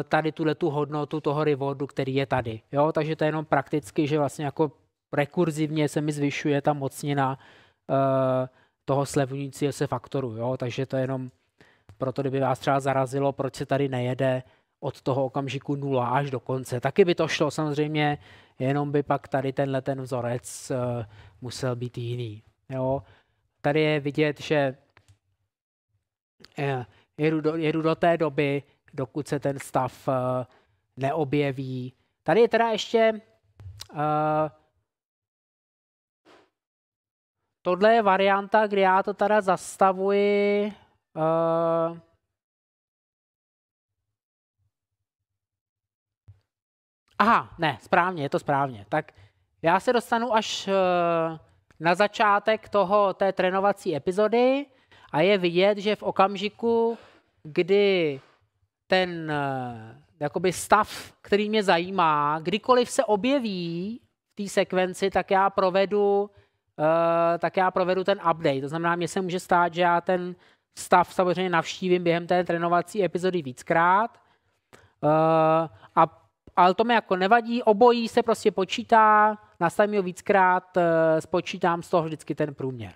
e, tady tuhle tu hodnotu toho rewardu, který je tady. Jo? Takže to je jenom prakticky, že vlastně jako rekurzivně se mi zvyšuje ta mocnina eh, toho slevňujícího se faktoru. Jo? Takže to je jenom proto, kdyby vás třeba zarazilo, proč se tady nejede od toho okamžiku 0 až do konce. Taky by to šlo samozřejmě, jenom by pak tady tenhle ten vzorec eh, musel být jiný. Jo? Tady je vidět, že eh, jedu do, jedu do té doby, dokud se ten stav neobjeví. Tady je teda ještě uh, Tohle je varianta, kdy já to teda zastavuji uh, Aha, ne, správně, je to správně. Tak já se dostanu až eh, na začátek toho, té trénovací epizody a je vidět, že v okamžiku, kdy ten eh, jakoby stav, který mě zajímá, kdykoliv se objeví v té sekvenci, tak já provedu Eh, tak já provedu ten update. To znamená, mně se může stát, že já ten stav samozřejmě navštívím během té trénovací epizody víckrát. Eh, a, ale to mi jako nevadí, obojí se prostě počítá, nastavím ho víckrát, eh, spočítám z toho vždycky ten průměr.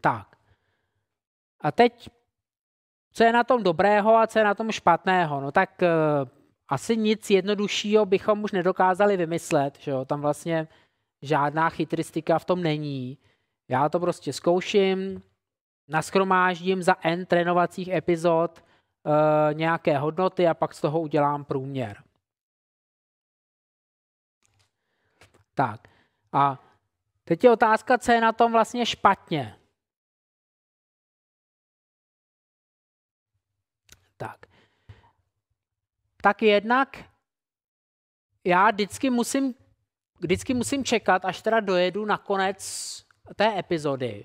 Tak. A teď, co je na tom dobrého a co je na tom špatného? No tak asi nic jednoduššího bychom už nedokázali vymyslet, že jo? tam vlastně žádná chytristika v tom není. Já to prostě zkouším, naskromáždím za N trénovacích epizod e, nějaké hodnoty a pak z toho udělám průměr. Tak a teď je otázka, co je na tom vlastně špatně. Tak tak jednak já vždycky musím, vždycky musím čekat, až teda dojedu na konec té epizody,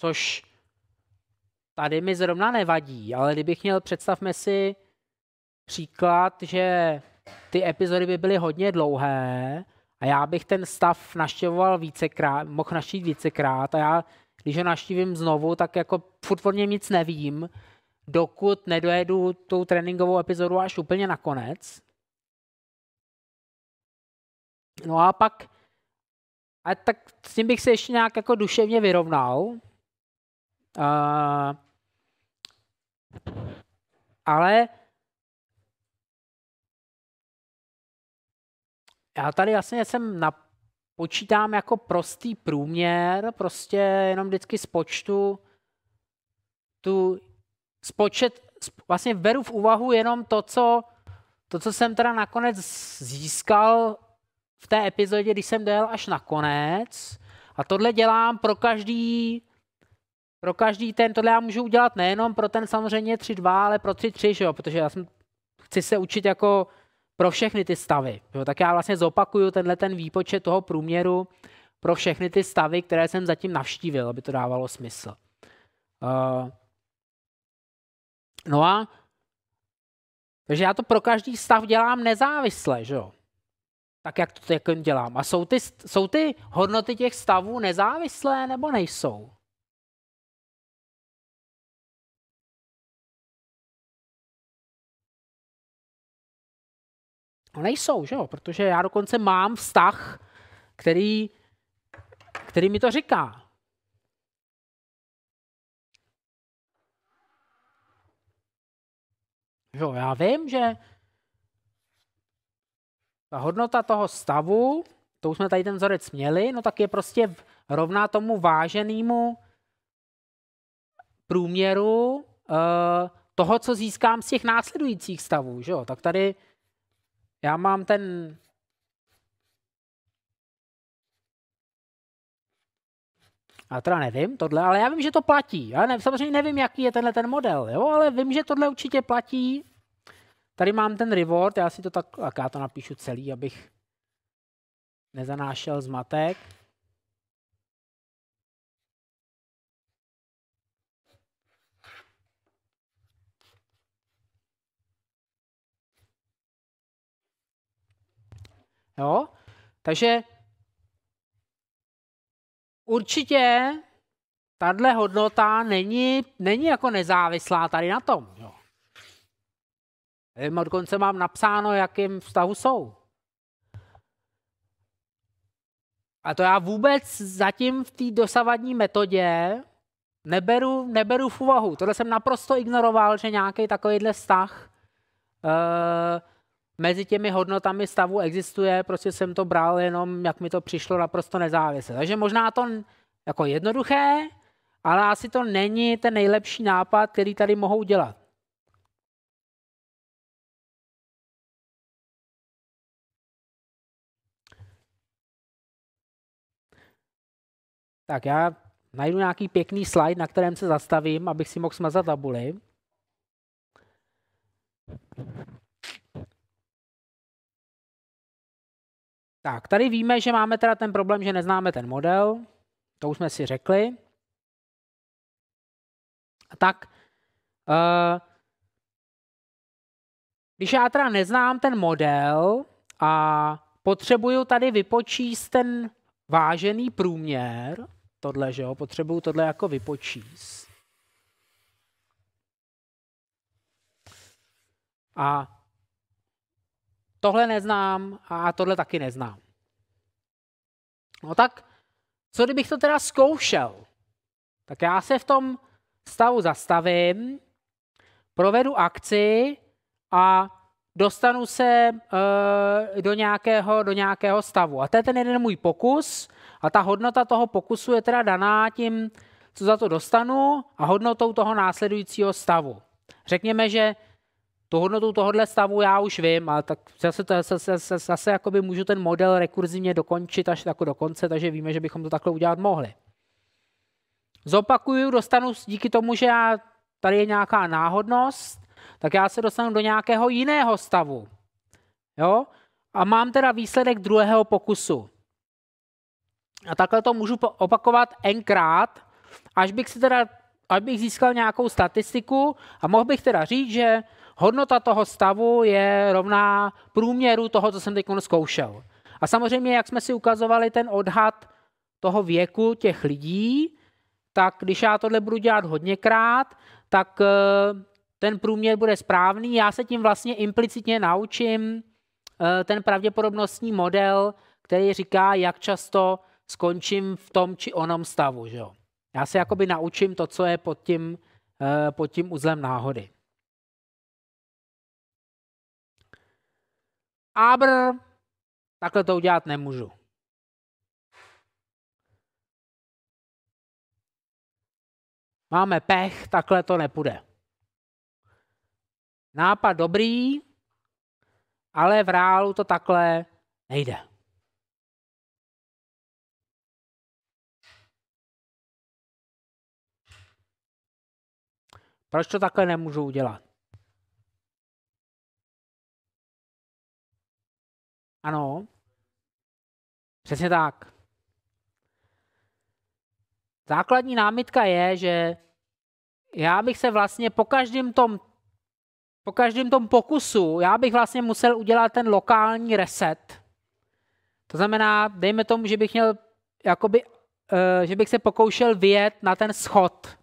což tady mi zrovna nevadí, ale kdybych měl, představme si příklad, že ty epizody by byly hodně dlouhé a já bych ten stav naštěvoval vícekrát, mohl naštít vícekrát a já, když ho naštívím znovu, tak jako furt nic nevím, dokud nedojedu tu tréninkovou epizodu až úplně na konec. No a pak, a tak s tím bych se ještě nějak jako duševně vyrovnal. Uh, ale já tady jasně jsem na, počítám jako prostý průměr, prostě jenom vždycky z počtu tu spočet, vlastně beru v úvahu jenom to, co, to, co jsem teda nakonec získal v té epizodě, když jsem dojel až na konec. A tohle dělám pro každý, pro každý ten, tohle já můžu udělat nejenom pro ten samozřejmě 3-2, ale pro 3-3, že jo? protože já jsem, chci se učit jako pro všechny ty stavy. Jo? Tak já vlastně zopakuju tenhle ten výpočet toho průměru pro všechny ty stavy, které jsem zatím navštívil, aby to dávalo smysl. Uh, No a takže já to pro každý stav dělám nezávisle, že jo? Tak jak to jak dělám. A jsou ty, jsou ty hodnoty těch stavů nezávislé nebo nejsou? No nejsou, že jo? Protože já dokonce mám vztah, který, který mi to říká. Jo, já vím, že ta hodnota toho stavu, to už jsme tady ten vzorec měli, no tak je prostě rovná tomu váženému průměru uh, toho, co získám z těch následujících stavů. Že jo? Tak tady já mám ten Já teda nevím tohle, ale já vím, že to platí. Já ne, samozřejmě nevím, jaký je tenhle ten model, jo, ale vím, že tohle určitě platí. Tady mám ten reward, já si to tak, tak já to napíšu celý, abych nezanášel zmatek. Jo? Takže určitě tahle hodnota není, není jako nezávislá tady na tom. Jo. Nevím, dokonce mám napsáno, jakým vztahu jsou. A to já vůbec zatím v té dosavadní metodě neberu, neberu v úvahu. Tohle jsem naprosto ignoroval, že nějaký takovýhle vztah uh, mezi těmi hodnotami stavu existuje, prostě jsem to bral jenom, jak mi to přišlo naprosto nezávisle. Takže možná to jako jednoduché, ale asi to není ten nejlepší nápad, který tady mohou dělat. Tak já najdu nějaký pěkný slide, na kterém se zastavím, abych si mohl smazat tabuli. Tak, tady víme, že máme teda ten problém, že neznáme ten model. To už jsme si řekli. Tak, eh, když já teda neznám ten model a potřebuju tady vypočíst ten vážený průměr, tohle, že jo, potřebuju tohle jako vypočíst. A tohle neznám a tohle taky neznám. No tak, co kdybych to teda zkoušel? Tak já se v tom stavu zastavím, provedu akci a dostanu se e, do, nějakého, do nějakého stavu. A to je ten jeden můj pokus a ta hodnota toho pokusu je teda daná tím, co za to dostanu a hodnotou toho následujícího stavu. Řekněme, že tu hodnotu tohohle stavu já už vím, ale tak zase, to, zase, zase, zase jakoby můžu ten model rekurzivně dokončit až jako do konce, takže víme, že bychom to takhle udělat mohli. Zopakuju, dostanu díky tomu, že já, tady je nějaká náhodnost, tak já se dostanu do nějakého jiného stavu. Jo? A mám teda výsledek druhého pokusu. A takhle to můžu opakovat nkrát, až bych si teda, až bych získal nějakou statistiku a mohl bych teda říct, že hodnota toho stavu je rovná průměru toho, co jsem teď zkoušel. A samozřejmě, jak jsme si ukazovali ten odhad toho věku těch lidí, tak když já tohle budu dělat hodněkrát, tak eh, ten průměr bude správný. Já se tím vlastně implicitně naučím eh, ten pravděpodobnostní model, který říká, jak často skončím v tom či onom stavu. Že Já se jakoby naučím to, co je pod tím, eh, pod tím uzlem náhody. abr, takhle to udělat nemůžu. Máme pech, takhle to nepůjde. Nápad dobrý, ale v reálu to takhle nejde. Proč to takhle nemůžu udělat? Ano, přesně tak. Základní námitka je, že já bych se vlastně po každém tom, po každém tom pokusu, já bych vlastně musel udělat ten lokální reset. To znamená, dejme tomu, že bych měl jakoby, eh, že bych se pokoušel vyjet na ten schod.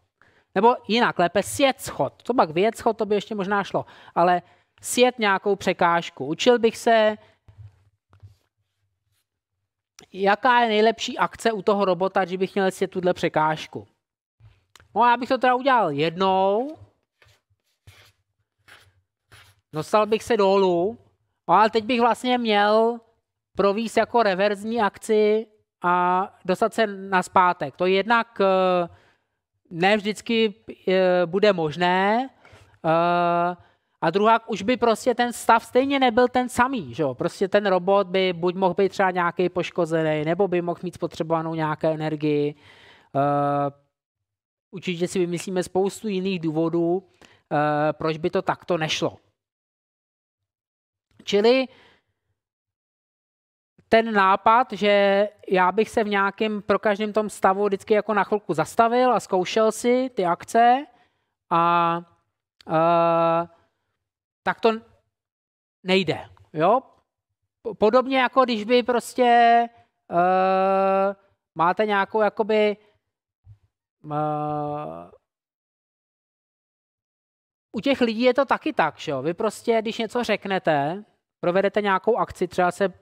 Nebo jinak, lépe sjet schod. To pak vyjet schod, to by ještě možná šlo. Ale sjet nějakou překážku. Učil bych se, jaká je nejlepší akce u toho robota, že bych měl si tuhle překážku. No já bych to teda udělal jednou. Dostal bych se dolů. No, ale teď bych vlastně měl províz jako reverzní akci a dostat se na zpátek. To jednak eh, ne vždycky eh, bude možné, eh, a druhá, už by prostě ten stav stejně nebyl ten samý, že jo? Prostě ten robot by buď mohl být třeba nějaký poškozený, nebo by mohl mít spotřebovanou nějaké energii. Uh, určitě si vymyslíme spoustu jiných důvodů, uh, proč by to takto nešlo. Čili ten nápad, že já bych se v nějakém pro každém tom stavu vždycky jako na chvilku zastavil a zkoušel si ty akce a uh, tak to nejde. Jo? Podobně jako když by prostě uh, máte nějakou jakoby uh, u těch lidí je to taky tak, že jo? Vy prostě, když něco řeknete, provedete nějakou akci, třeba se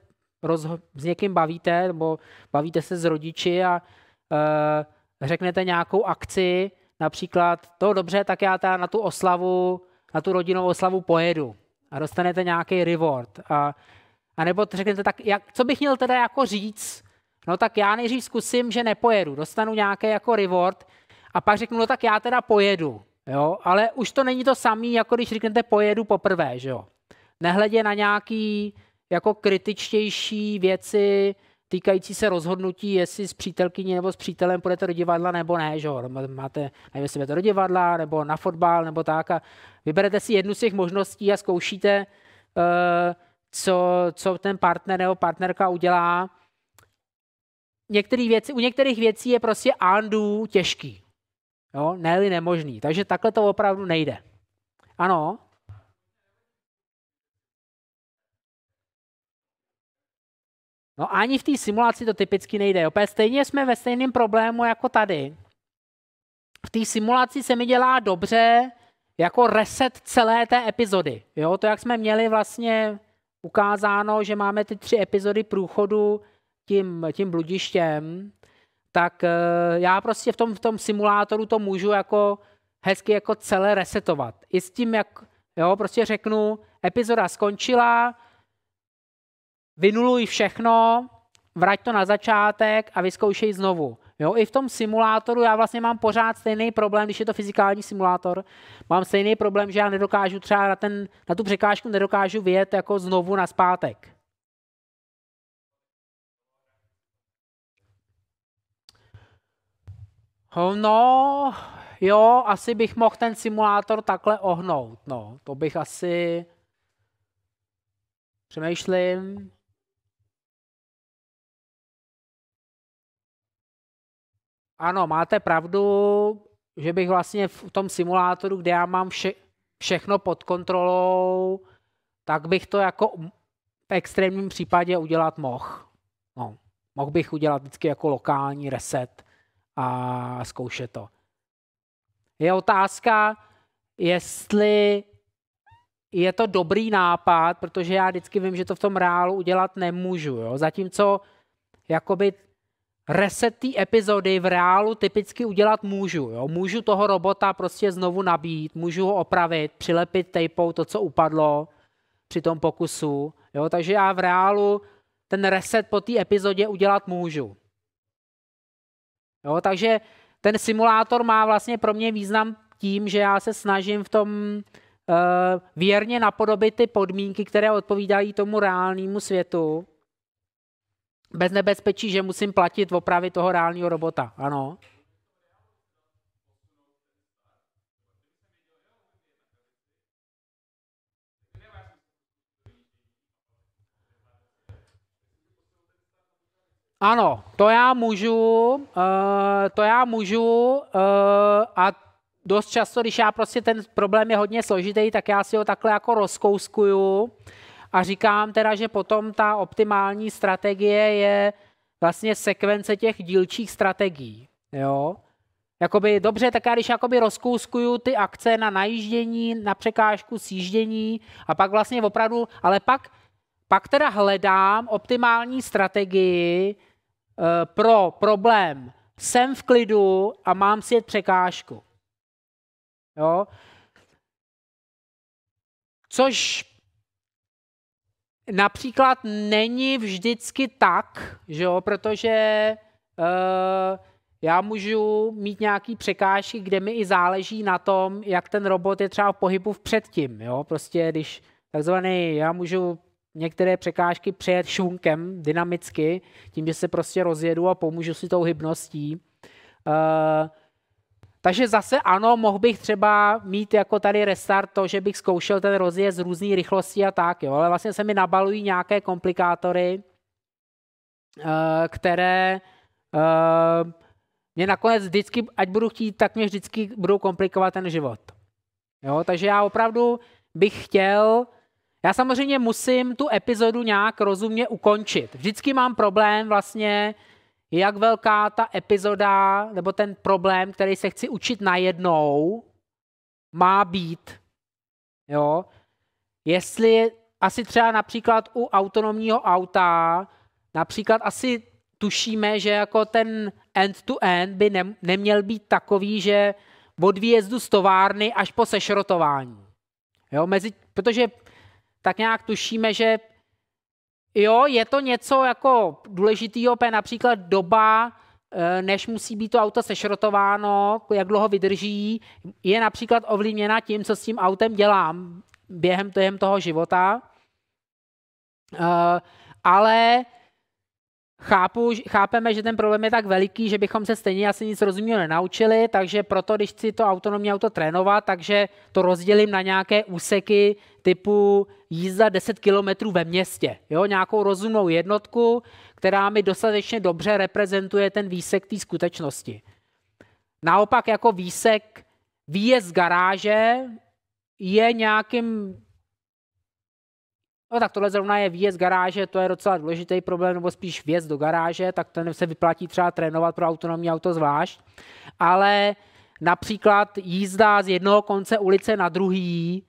roz, s někým bavíte, nebo bavíte se s rodiči a uh, řeknete nějakou akci, například, to dobře, tak já ta na tu oslavu na tu rodinnou oslavu pojedu a dostanete nějaký reward. A, a nebo řeknete, tak jak, co bych měl teda jako říct? No tak já nejdřív zkusím, že nepojedu, dostanu nějaký jako reward a pak řeknu, no tak já teda pojedu. Jo? Ale už to není to samé, jako když řeknete pojedu poprvé, že jo? Nehledě na nějaký jako kritičtější věci, týkající se rozhodnutí, jestli s přítelkyní nebo s přítelem půjdete do divadla nebo ne, že jo? Máte, nevím, jestli do divadla nebo na fotbal nebo tak a vyberete si jednu z těch možností a zkoušíte, eh, co, co ten partner nebo partnerka udělá. Některý věci, u některých věcí je prostě andů těžký, jo? ne nemožný, takže takhle to opravdu nejde. Ano, No ani v té simulaci to typicky nejde. Opět stejně jsme ve stejném problému jako tady. V té simulaci se mi dělá dobře jako reset celé té epizody. Jo, to, jak jsme měli vlastně ukázáno, že máme ty tři epizody průchodu tím, tím bludištěm, tak eh, já prostě v tom, v tom simulátoru to můžu jako hezky jako celé resetovat. I s tím, jak jo, prostě řeknu, epizoda skončila, vynuluj všechno, vrať to na začátek a vyzkoušej znovu. Jo, i v tom simulátoru já vlastně mám pořád stejný problém, když je to fyzikální simulátor, mám stejný problém, že já nedokážu třeba na, ten, na tu překážku nedokážu vyjet jako znovu na zpátek. No, jo, asi bych mohl ten simulátor takhle ohnout, no. To bych asi... Přemýšlím, Ano, máte pravdu, že bych vlastně v tom simulátoru, kde já mám vše, všechno pod kontrolou, tak bych to jako v extrémním případě udělat mohl. No, mohl bych udělat vždycky jako lokální reset a zkoušet to. Je otázka, jestli je to dobrý nápad, protože já vždycky vím, že to v tom reálu udělat nemůžu. Jo? Zatímco jakoby reset té epizody v reálu typicky udělat můžu. Jo? Můžu toho robota prostě znovu nabít, můžu ho opravit, přilepit tejpou to, co upadlo při tom pokusu. Jo? Takže já v reálu ten reset po té epizodě udělat můžu. Jo? Takže ten simulátor má vlastně pro mě význam tím, že já se snažím v tom uh, věrně napodobit ty podmínky, které odpovídají tomu reálnému světu bez nebezpečí, že musím platit opravy toho reálního robota. Ano. Ano, to já můžu, eh, to já můžu eh, a dost často, když já prostě ten problém je hodně složitý, tak já si ho takhle jako rozkouskuju. A říkám teda, že potom ta optimální strategie je vlastně sekvence těch dílčích strategií. Jo? Jakoby, dobře, tak já když jakoby rozkouskuju ty akce na najíždění, na překážku, sjíždění a pak vlastně opravdu, ale pak, pak teda hledám optimální strategii e, pro problém jsem v klidu a mám si jet překážku. Jo? Což například není vždycky tak, že jo, protože uh, já můžu mít nějaký překážky, kde mi i záleží na tom, jak ten robot je třeba v pohybu předtím, jo, prostě když takzvaný, já můžu některé překážky přejet šunkem dynamicky, tím, že se prostě rozjedu a pomůžu si tou hybností. Uh, takže zase ano, mohl bych třeba mít jako tady restart to, že bych zkoušel ten rozjezd z různých rychlostí a tak, jo, ale vlastně se mi nabalují nějaké komplikátory, eh, které eh, mě nakonec vždycky, ať budu chtít, tak mě vždycky budou komplikovat ten život. Jo, takže já opravdu bych chtěl, já samozřejmě musím tu epizodu nějak rozumně ukončit. Vždycky mám problém vlastně jak velká ta epizoda nebo ten problém, který se chci učit najednou, má být. Jo? Jestli asi třeba například u autonomního auta, například asi tušíme, že jako ten end-to-end by ne, neměl být takový, že od výjezdu z továrny až po sešrotování. Jo, mezi, protože tak nějak tušíme, že Jo, je to něco jako důležitýho, například doba, eh, než musí být to auto sešrotováno, jak dlouho vydrží, je například ovlivněna tím, co s tím autem dělám během toho života. Eh, ale Chápu, chápeme, že ten problém je tak veliký, že bychom se stejně asi nic rozumího nenaučili, takže proto, když chci to autonomní auto trénovat, takže to rozdělím na nějaké úseky, typu jízda 10 kilometrů ve městě. Jo? Nějakou rozumnou jednotku, která mi dostatečně dobře reprezentuje ten výsek té skutečnosti. Naopak jako výsek, výjezd z garáže je nějakým No tak tohle zrovna je výjezd garáže, to je docela důležitý problém, nebo spíš vjezd do garáže, tak ten se vyplatí třeba trénovat pro autonomní auto zvlášť. Ale například jízda z jednoho konce ulice na druhý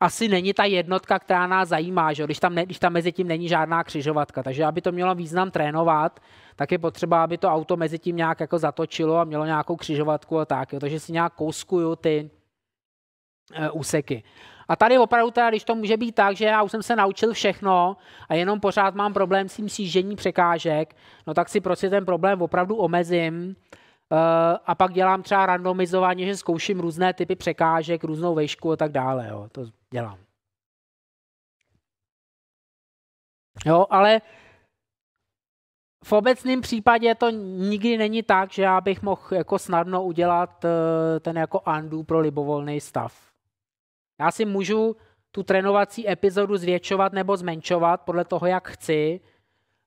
asi není ta jednotka, která nás zajímá, že? Když, tam ne, když tam mezi tím není žádná křižovatka. Takže aby to mělo význam trénovat, tak je potřeba, aby to auto mezi tím nějak jako zatočilo a mělo nějakou křižovatku a tak. Jo? Takže si nějak kouskuju ty e, úseky. A tady opravdu, teda, když to může být tak, že já už jsem se naučil všechno a jenom pořád mám problém s tím sjíždění překážek, no tak si prostě ten problém opravdu omezím Eh, a pak dělám třeba randomizování, že zkouším různé typy překážek, různou vejšku a tak dále. Jo. To dělám. Jo, ale v obecném případě to nikdy není tak, že já bych mohl jako snadno udělat eh, ten jako undo pro libovolný stav. Já si můžu tu trénovací epizodu zvětšovat nebo zmenšovat podle toho, jak chci.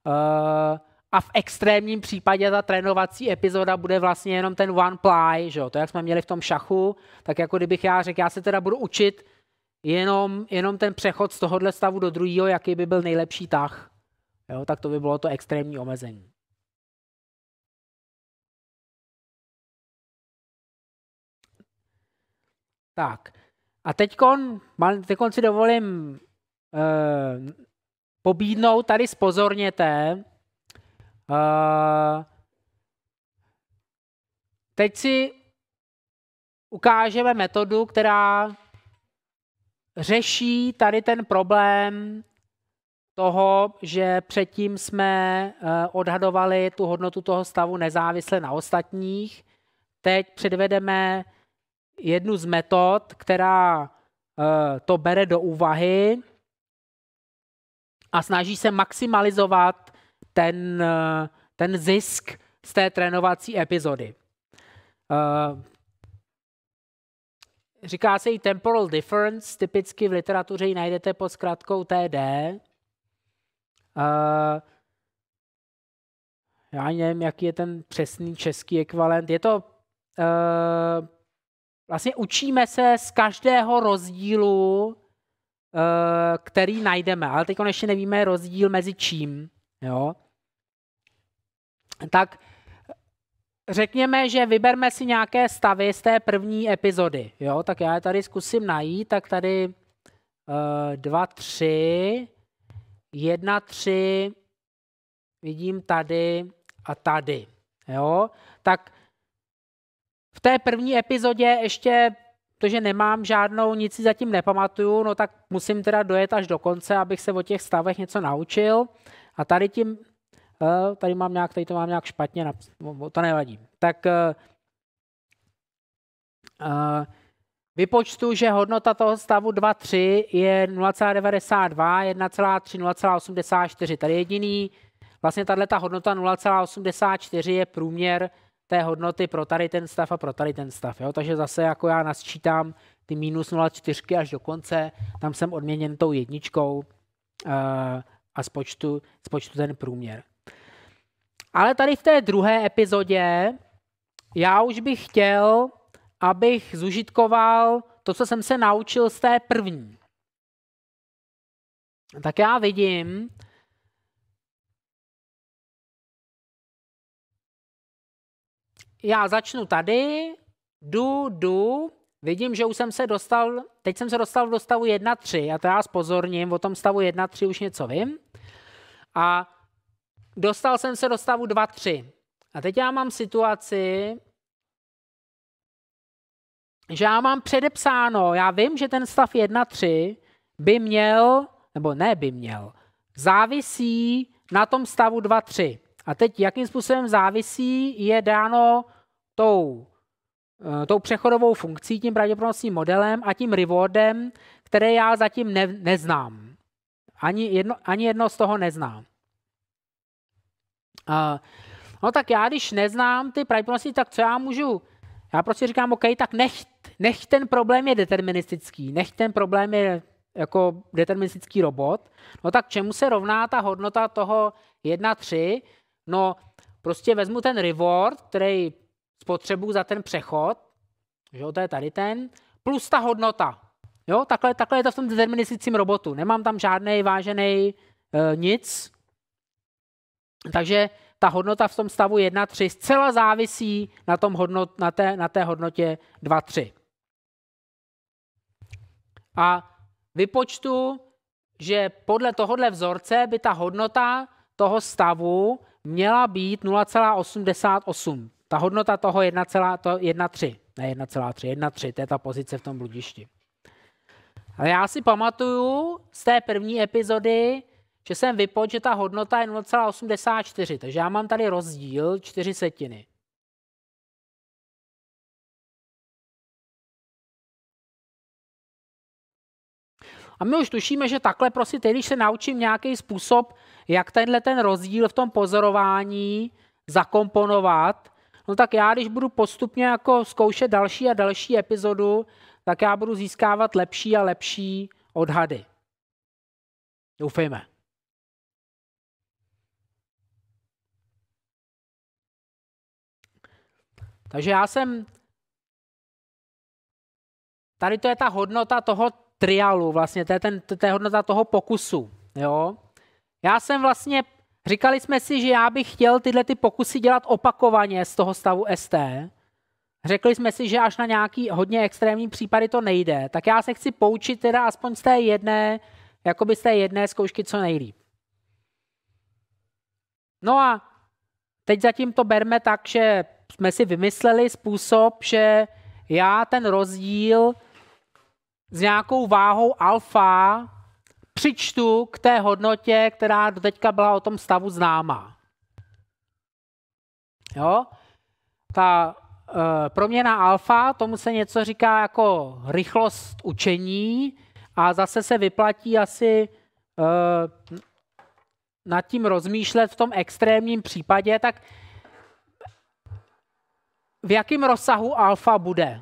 Uh, a v extrémním případě ta trénovací epizoda bude vlastně jenom ten one ply, že jo? to jak jsme měli v tom šachu, tak jako kdybych já řekl, já se teda budu učit jenom, jenom ten přechod z tohohle stavu do druhého, jaký by byl nejlepší tah, jo? tak to by bylo to extrémní omezení. Tak, a teď teďkon si dovolím eh, pobídnout, tady spozorněte, Uh, teď si ukážeme metodu, která řeší tady ten problém toho, že předtím jsme eh, odhadovali tu hodnotu toho stavu nezávisle na ostatních. Teď předvedeme jednu z metod, která eh, to bere do úvahy a snaží se maximalizovat ten, eh, ten zisk z té trénovací epizody. Eh, říká se i temporal difference, typicky v literatuře ji najdete pod zkratkou TD. Eh, já nevím, jaký je ten přesný český ekvivalent. Je to vlastně učíme se z každého rozdílu, který najdeme, ale teď konečně nevíme rozdíl mezi čím. Jo? tak řekněme, že vyberme si nějaké stavy z té první epizody. Jo? Tak já je tady zkusím najít, tak tady uh, dva, tři, jedna, tři, vidím tady a tady. Jo? Tak v té první epizodě ještě, protože nemám žádnou, nic si zatím nepamatuju, no tak musím teda dojet až do konce, abych se o těch stavech něco naučil. A tady tím Eh, tady mám nějak, tady to mám nějak špatně, to nevadí. Tak eh, eh, vypočtu, že hodnota toho stavu 2,3 je 0,92, 1,3, 0,84. Tady jediný, vlastně tahle ta hodnota 0,84 je průměr té hodnoty pro tady ten stav a pro tady ten stav. Jo? Takže zase jako já nasčítám ty minus 0,4 až do konce, tam jsem odměněn tou jedničkou a spočtu, spočtu ten průměr. Ale tady v té druhé epizodě já už bych chtěl, abych zužitkoval to, co jsem se naučil z té první. Tak já vidím, já začnu tady, jdu, jdu, vidím, že už jsem se dostal, teď jsem se dostal do stavu 1.3 a to já zpozorním, o tom stavu 1.3 už něco vím. A Dostal jsem se do stavu 2-3. A teď já mám situaci, že já mám předepsáno, já vím, že ten stav 1-3 by měl, nebo ne by měl, závisí na tom stavu 2-3. A teď jakým způsobem závisí, je dáno tou, eh, tou přechodovou funkcí, tím pravděpodobnostním modelem a tím rewardem, které já zatím ne, neznám. Ani jedno, ani jedno z toho neznám no tak já, když neznám ty pravděpodobnosti, tak co já můžu? Já prostě říkám, OK, tak nech, nech ten problém je deterministický, nech ten problém je jako deterministický robot. No tak čemu se rovná ta hodnota toho 1,3? No prostě vezmu ten reward, který spotřebu za ten přechod, že jo, to je tady ten, plus ta hodnota. Jo, takhle, takhle je to v tom deterministickém robotu. Nemám tam žádný vážený e, eh, nic, takže ta hodnota v tom stavu 1.3 zcela závisí na, tom hodnot, na, té, na té hodnotě 2.3. A vypočtu, že podle tohohle vzorce by ta hodnota toho stavu měla být 0,88. Ta hodnota toho 1,3, ne 1,3, 1,3, to je ta pozice v tom bludišti. Ale já si pamatuju z té první epizody, že jsem vypočet, že ta hodnota je 0,84, takže já mám tady rozdíl 4 setiny. A my už tušíme, že takhle prostě teď, když se naučím nějaký způsob, jak tenhle ten rozdíl v tom pozorování zakomponovat, no tak já, když budu postupně jako zkoušet další a další epizodu, tak já budu získávat lepší a lepší odhady. Doufejme. Takže já jsem... Tady to je ta hodnota toho triálu, vlastně, to je, ten, to je hodnota toho pokusu. Jo? Já jsem vlastně, říkali jsme si, že já bych chtěl tyhle ty pokusy dělat opakovaně z toho stavu ST. Řekli jsme si, že až na nějaký hodně extrémní případy to nejde. Tak já se chci poučit teda aspoň z té jedné, jakoby z té jedné zkoušky co nejlíp. No a teď zatím to berme tak, že jsme si vymysleli způsob, že já ten rozdíl s nějakou váhou alfa přičtu k té hodnotě, která do teďka byla o tom stavu známá. Jo? Ta e, proměna alfa, tomu se něco říká jako rychlost učení a zase se vyplatí asi e, nad tím rozmýšlet v tom extrémním případě, tak v jakém rozsahu alfa bude.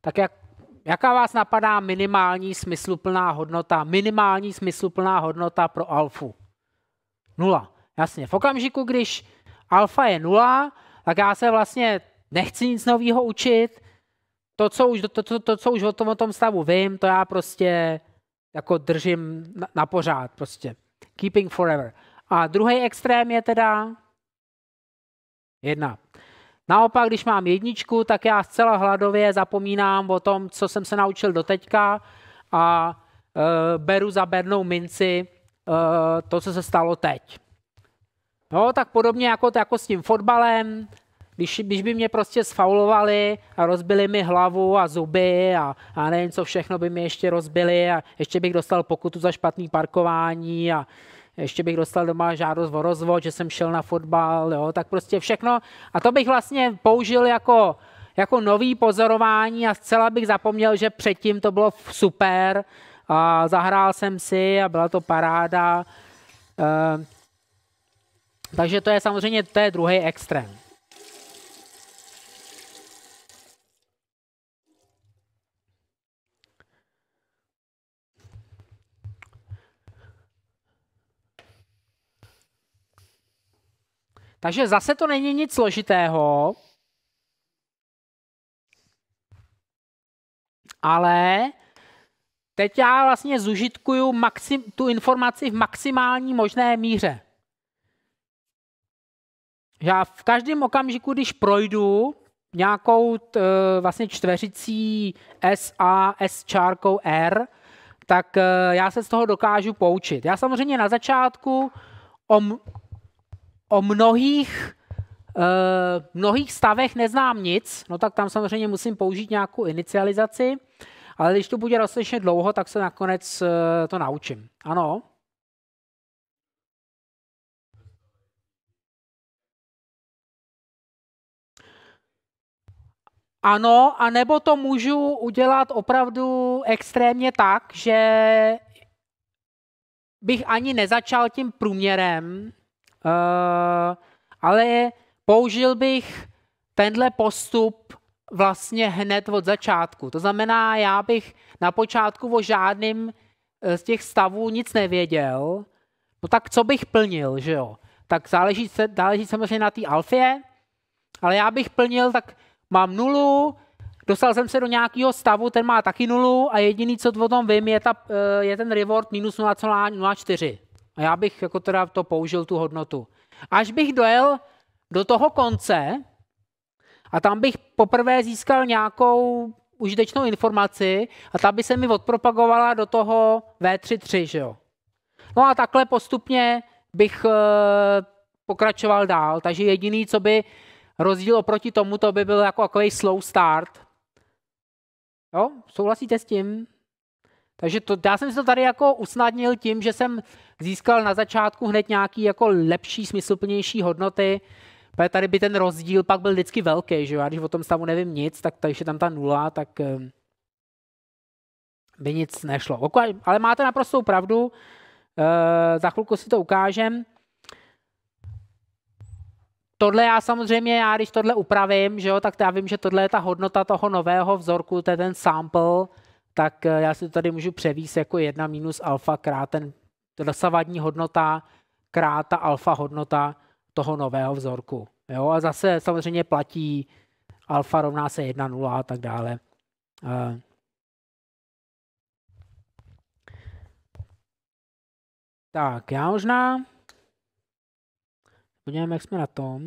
Tak jak, jaká vás napadá minimální smysluplná hodnota, minimální smysluplná hodnota pro alfu? Nula. Jasně, v okamžiku, když alfa je nula, tak já se vlastně nechci nic nového učit, to, co už, to, to, to, co už o, tom, o tom stavu vím, to já prostě jako držím na, na pořád, prostě. Keeping forever. A druhý extrém je teda jedna. Naopak, když mám jedničku, tak já zcela hladově zapomínám o tom, co jsem se naučil doteďka a e, beru za bernou minci e, to, co se stalo teď. No, tak podobně jako, jako s tím fotbalem, když, když by mě prostě sfaulovali a rozbili mi hlavu a zuby a, a nevím, co všechno by mi ještě rozbili a ještě bych dostal pokutu za špatný parkování a ještě bych dostal doma žádost o rozvod, že jsem šel na fotbal, jo, tak prostě všechno. A to bych vlastně použil jako, jako nový pozorování a zcela bych zapomněl, že předtím to bylo super a zahrál jsem si a byla to paráda. Ehm, takže to je samozřejmě to je druhý extrém. Takže zase to není nic složitého, ale teď já vlastně zužitkuju maxim, tu informaci v maximální možné míře. Já v každém okamžiku, když projdu nějakou t, eh, vlastně čtveřicí S a S čárkou R, tak eh, já se z toho dokážu poučit. Já samozřejmě na začátku o, o mnohých eh, mnohých stavech neznám nic, no tak tam samozřejmě musím použít nějakou inicializaci, ale když to bude dostatečně dlouho, tak se nakonec to naučím. Ano? Ano, a nebo to můžu udělat opravdu extrémně tak, že bych ani nezačal tím průměrem, eh, ale použil bych tenhle postup vlastně hned od začátku. To znamená, já bych na počátku o žádným eh, z těch stavů nic nevěděl, no tak co bych plnil, že jo? Tak záleží, se, záleží samozřejmě na té alfě, ale já bych plnil tak mám nulu, dostal jsem se do nějakého stavu, ten má taky nulu a jediný, co o tom vím, je, ta, eh, je ten reward minus 0,04. A já bych jako teda to použil, tu hodnotu. Až bych dojel do toho konce a tam bych poprvé získal nějakou užitečnou informaci a ta by se mi odpropagovala do toho V3.3, že jo. No a takhle postupně bych eh, pokračoval dál, takže jediný, co by Rozdíl oproti tomu to by byl jako takový slow start. Jo, souhlasíte s tím? Takže to, já jsem si to tady jako usnadnil tím, že jsem získal na začátku hned nějaký jako lepší, smysluplnější hodnoty, protože tady by ten rozdíl pak byl vždycky velký, že jo? Já když o tom stavu nevím nic, tak když je tam ta nula, tak eh, by nic nešlo. Ale máte naprostou pravdu, eh, za chvilku si to ukážem tohle já samozřejmě, já když tohle upravím, že jo, tak já vím, že tohle je ta hodnota toho nového vzorku, to je ten sample, tak eh, já si to tady můžu převíst jako 1 minus alfa krát ten dosavadní hodnota krát ta alfa hodnota toho nového vzorku. Jo, a zase samozřejmě platí alfa rovná se 1, 0 a tak dále. Eh. Tak, já možná Podívejme, jak jsme na tom.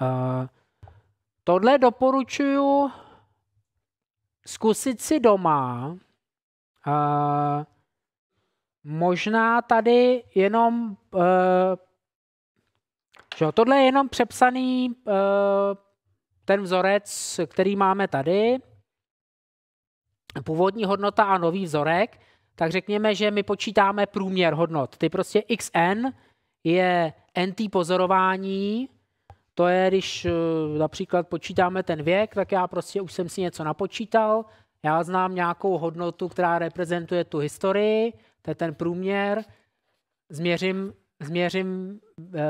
Uh, tohle doporučuju zkusit si doma. Uh, možná tady jenom uh, že tohle je jenom přepsaný uh, ten vzorec, který máme tady. Původní hodnota a nový vzorek tak řekněme, že my počítáme průměr hodnot. Ty prostě xn je nt pozorování, to je, když eh, například počítáme ten věk, tak já prostě už jsem si něco napočítal, já znám nějakou hodnotu, která reprezentuje tu historii, to je ten průměr, změřím, změřím e,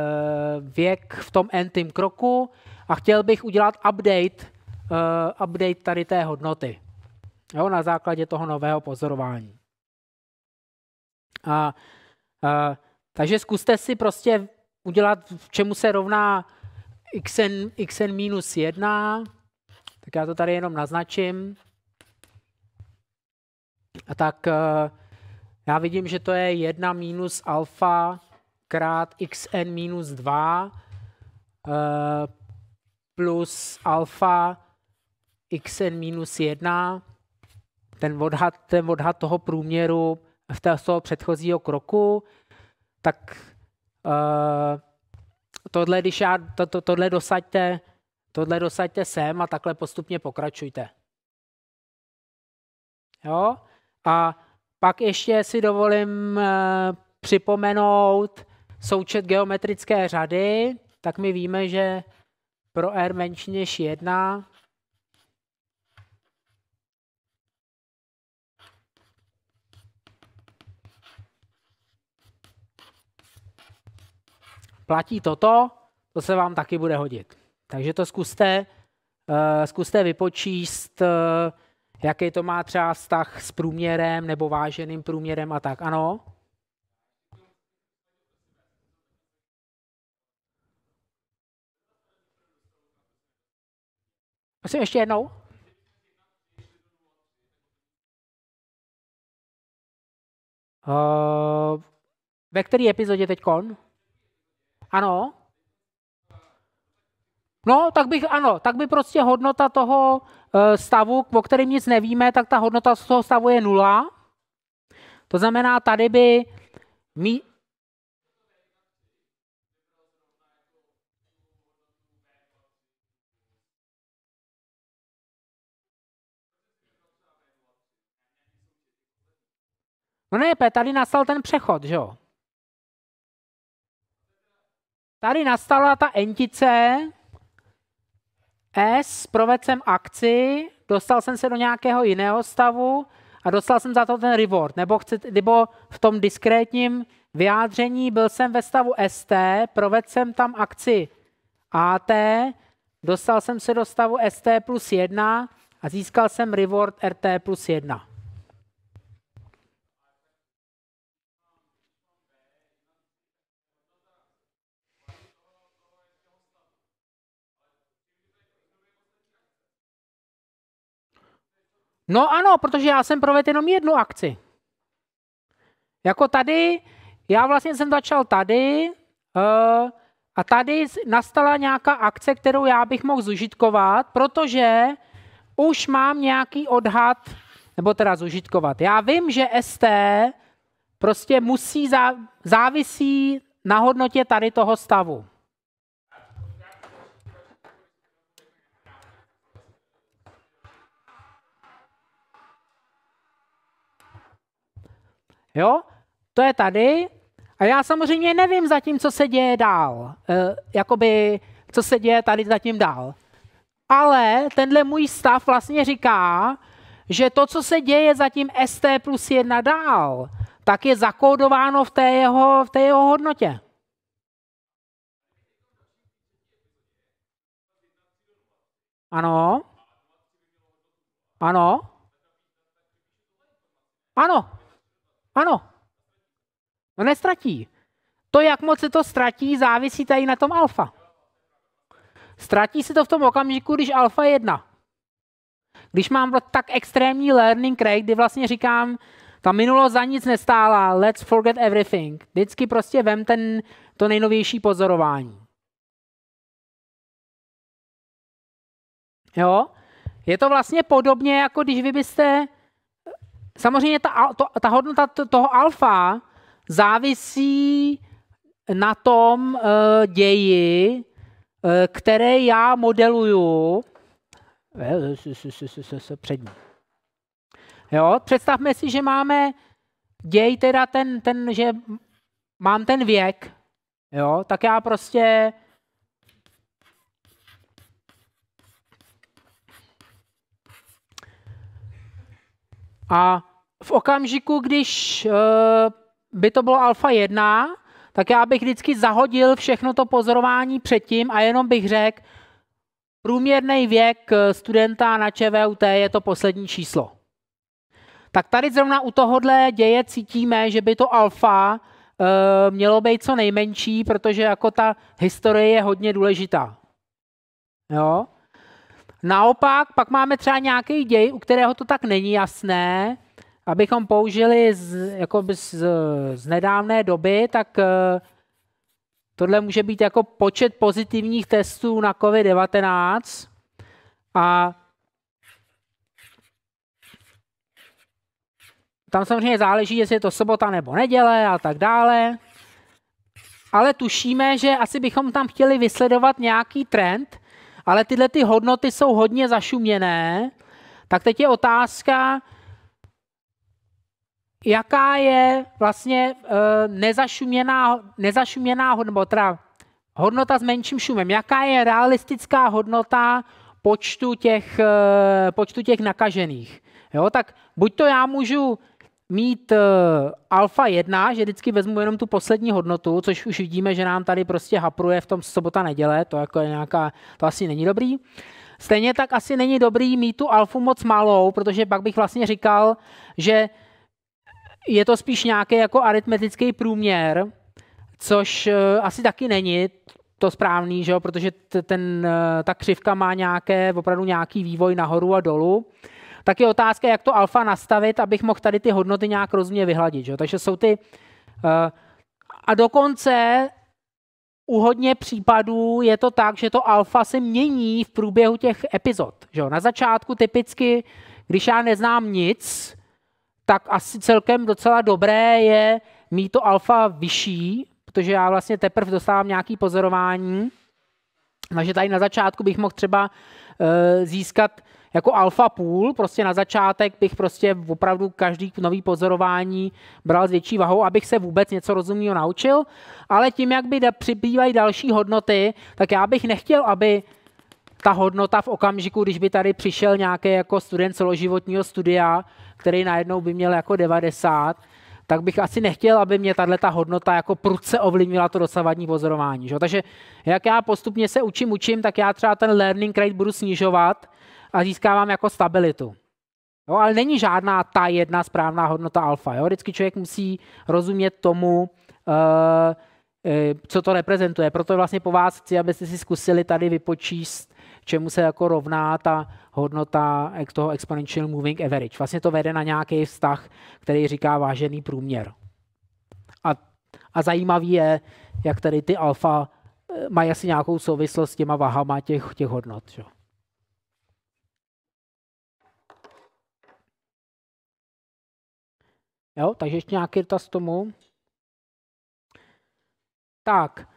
věk v tom n kroku a chtěl bych udělat update, e, update tady té hodnoty jo, na základě toho nového pozorování. A, a, takže zkuste si prostě udělat, v čemu se rovná xn, xn minus 1, tak já to tady jenom naznačím. A tak a, e, já vidím, že to je 1 minus alfa krát xn minus 2 a, e, plus alfa xn minus 1. Ten odhad, ten odhad toho průměru v té, z toho předchozího kroku, tak uh, tohle, když já, to, to, tohle, dosaďte, tohle dosaďte sem a takhle postupně pokračujte. Jo? A pak ještě si dovolím uh, připomenout součet geometrické řady, tak my víme, že pro R menší než 1 platí toto, to se vám taky bude hodit. Takže to zkuste, eh, zkuste vypočíst, eh, jaký to má třeba vztah s průměrem nebo váženým průměrem a tak. Ano? Prosím, ještě jednou. Uh, ve které epizodě teď kon? Ano? No, tak bych, ano, tak by prostě hodnota toho eh, stavu, o kterém nic nevíme, tak ta hodnota z toho stavu je nula. To znamená, tady by mi. No ne, tady nastal ten přechod, že jo? Tady nastala ta entice S, provedl jsem akci, dostal jsem se do nějakého jiného stavu a dostal jsem za to ten reward. Nebo, chci, nebo v tom diskrétním vyjádření byl jsem ve stavu ST, provedl jsem tam akci AT, dostal jsem se do stavu ST plus 1 a získal jsem reward RT plus 1. No ano, protože já jsem provedl jenom jednu akci. Jako tady, já vlastně jsem začal tady uh, a tady nastala nějaká akce, kterou já bych mohl zužitkovat, protože už mám nějaký odhad, nebo teda zužitkovat. Já vím, že ST prostě musí, závisí na hodnotě tady toho stavu. Jo? To je tady. A já samozřejmě nevím zatím, co se děje dál. E, jakoby, co se děje tady zatím dál. Ale tenhle můj stav vlastně říká, že to, co se děje zatím ST plus 1 dál, tak je zakódováno v té jeho, v té jeho hodnotě. Ano. Ano. Ano. Ano. No nestratí. To, jak moc se to ztratí, závisí tady na tom alfa. Ztratí se to v tom okamžiku, když alfa je jedna. Když mám tak extrémní learning rate, kdy vlastně říkám, ta minulost za nic nestála, let's forget everything. Vždycky prostě vem ten, to nejnovější pozorování. Jo? Je to vlastně podobně, jako když vy byste Samozřejmě ta, to, ta hodnota toho alfa závisí na tom uh, ději, uh, které já modeluju eh, přední. Jo? Představme si, že máme děj, teda ten, ten, že mám ten věk, jo? tak já prostě a v okamžiku, když eh, by to bylo alfa 1, tak já bych vždycky zahodil všechno to pozorování předtím a jenom bych řekl, průměrný věk eh, studenta na ČVUT je to poslední číslo. Tak tady zrovna u tohohle děje cítíme, že by to alfa eh, mělo být co nejmenší, protože jako ta historie je hodně důležitá. Jo? Naopak pak máme třeba nějaký děj, u kterého to tak není jasné, abychom použili z, jako z, z nedávné doby, tak eh, tohle může být jako počet pozitivních testů na COVID-19 a tam samozřejmě záleží, jestli je to sobota nebo neděle a tak dále. Ale tušíme, že asi bychom tam chtěli vysledovat nějaký trend, ale tyhle ty hodnoty jsou hodně zašuměné. Tak teď je otázka, jaká je vlastně eh, nezašuměná, nezašuměná hodnota, hodnota s menším šumem, jaká je realistická hodnota počtu těch, eh, počtu těch nakažených. Jo, tak buď to já můžu mít eh, alfa 1, že vždycky vezmu jenom tu poslední hodnotu, což už vidíme, že nám tady prostě hapruje v tom sobota neděle, to jako je nějaká, to asi není dobrý. Stejně tak asi není dobrý mít tu alfu moc malou, protože pak bych vlastně říkal, že je to spíš nějaký jako aritmetický průměr, což eh, asi taky není to správný, že jo? protože ten, eh, ta křivka má nějaké, opravdu nějaký vývoj nahoru a dolů. Tak je otázka, jak to alfa nastavit, abych mohl tady ty hodnoty nějak rozumně vyhladit. Že jo? Takže jsou ty... Eh, a dokonce u hodně případů je to tak, že to alfa se mění v průběhu těch epizod. Že jo? Na začátku typicky, když já neznám nic, tak asi celkem docela dobré je mít to alfa vyšší, protože já vlastně teprve dostávám nějaké pozorování. Takže tady na začátku bych mohl třeba eh, získat jako alfa půl, prostě na začátek bych prostě opravdu každý nový pozorování bral s větší vahou, abych se vůbec něco rozumného naučil, ale tím, jak by přibývají další hodnoty, tak já bych nechtěl, aby ta hodnota v okamžiku, když by tady přišel nějaký jako student celoživotního studia, který najednou by měl jako 90, tak bych asi nechtěl, aby mě tahle ta hodnota jako prudce ovlivnila to dosavadní pozorování. Že? Takže jak já postupně se učím, učím, tak já třeba ten learning rate budu snižovat a získávám jako stabilitu. Jo, ale není žádná ta jedna správná hodnota alfa. Jo? Vždycky člověk musí rozumět tomu, uh, co to reprezentuje. Proto vlastně po vás chci, abyste si zkusili tady vypočíst, čemu se jako rovná ta hodnota toho exponential moving average. Vlastně to vede na nějaký vztah, který říká vážený průměr. A, a zajímavý je, jak tady ty alfa eh, mají asi nějakou souvislost s těma vahama těch, těch hodnot. Že? Jo, takže ještě nějaký dotaz tomu. Tak.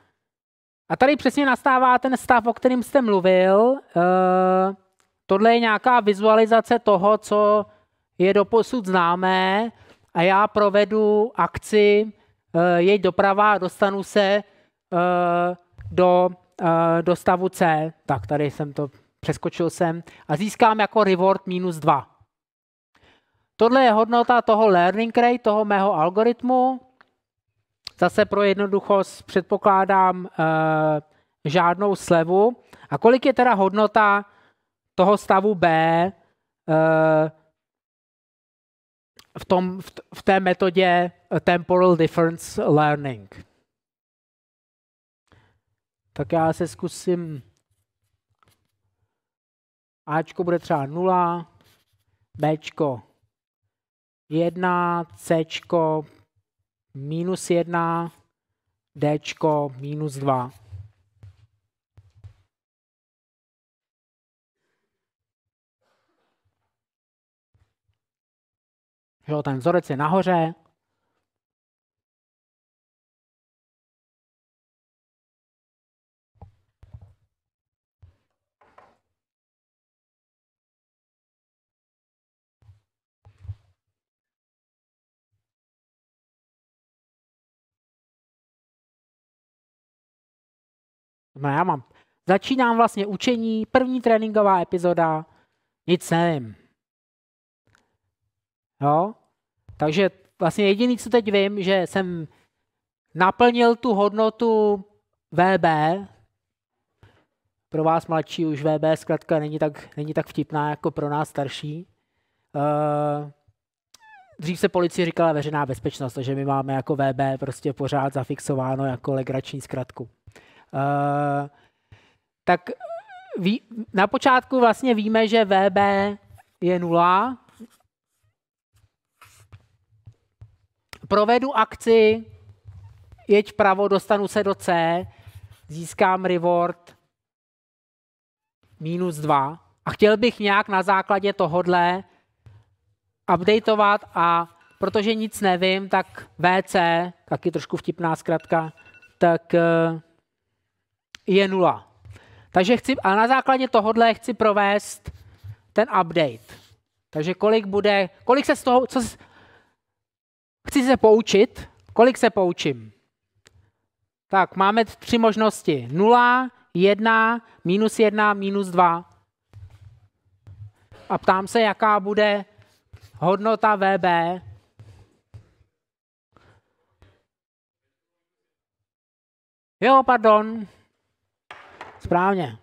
A tady přesně nastává ten stav, o kterém jste mluvil. Uh, Tohle je nějaká vizualizace toho, co je doposud známé a já provedu akci, eh, jej doprava a dostanu se eh, do, eh, do stavu C. Tak tady jsem to přeskočil jsem a získám jako reward minus 2. Tohle je hodnota toho learning rate, toho mého algoritmu. Zase pro jednoduchost předpokládám e, žádnou slevu. A kolik je teda hodnota toho stavu B eh, v, tom, v, té metodě eh, Temporal Difference Learning. Tak já se zkusím... Ačko bude třeba 0, Bčko 1, Cčko minus 1, Dčko minus 2. Jo, ten vzorec je nahoře. No já mám. Začínám vlastně učení, první tréninková epizoda, nic nevím. Jo? Takže vlastně jediný, co teď vím, že jsem naplnil tu hodnotu VB, pro vás mladší už VB zkrátka není tak, není tak vtipná jako pro nás starší. Uh, dřív se policie říkala veřejná bezpečnost, takže my máme jako VB prostě pořád zafixováno jako legrační zkratku. Uh, tak ví, na počátku vlastně víme, že VB je nula, provedu akci, jeď pravo, dostanu se do C, získám reward minus 2 a chtěl bych nějak na základě tohodle updateovat a protože nic nevím, tak VC, taky trošku vtipná zkratka, tak eh, je nula. Takže chci, a na základě tohohle chci provést ten update. Takže kolik bude, kolik se z toho, co, Chci se poučit. Kolik se poučím? Tak máme tři možnosti. 0, 1, minus 1, minus 2. A ptám se, jaká bude hodnota VB. Jo, pardon. Správně.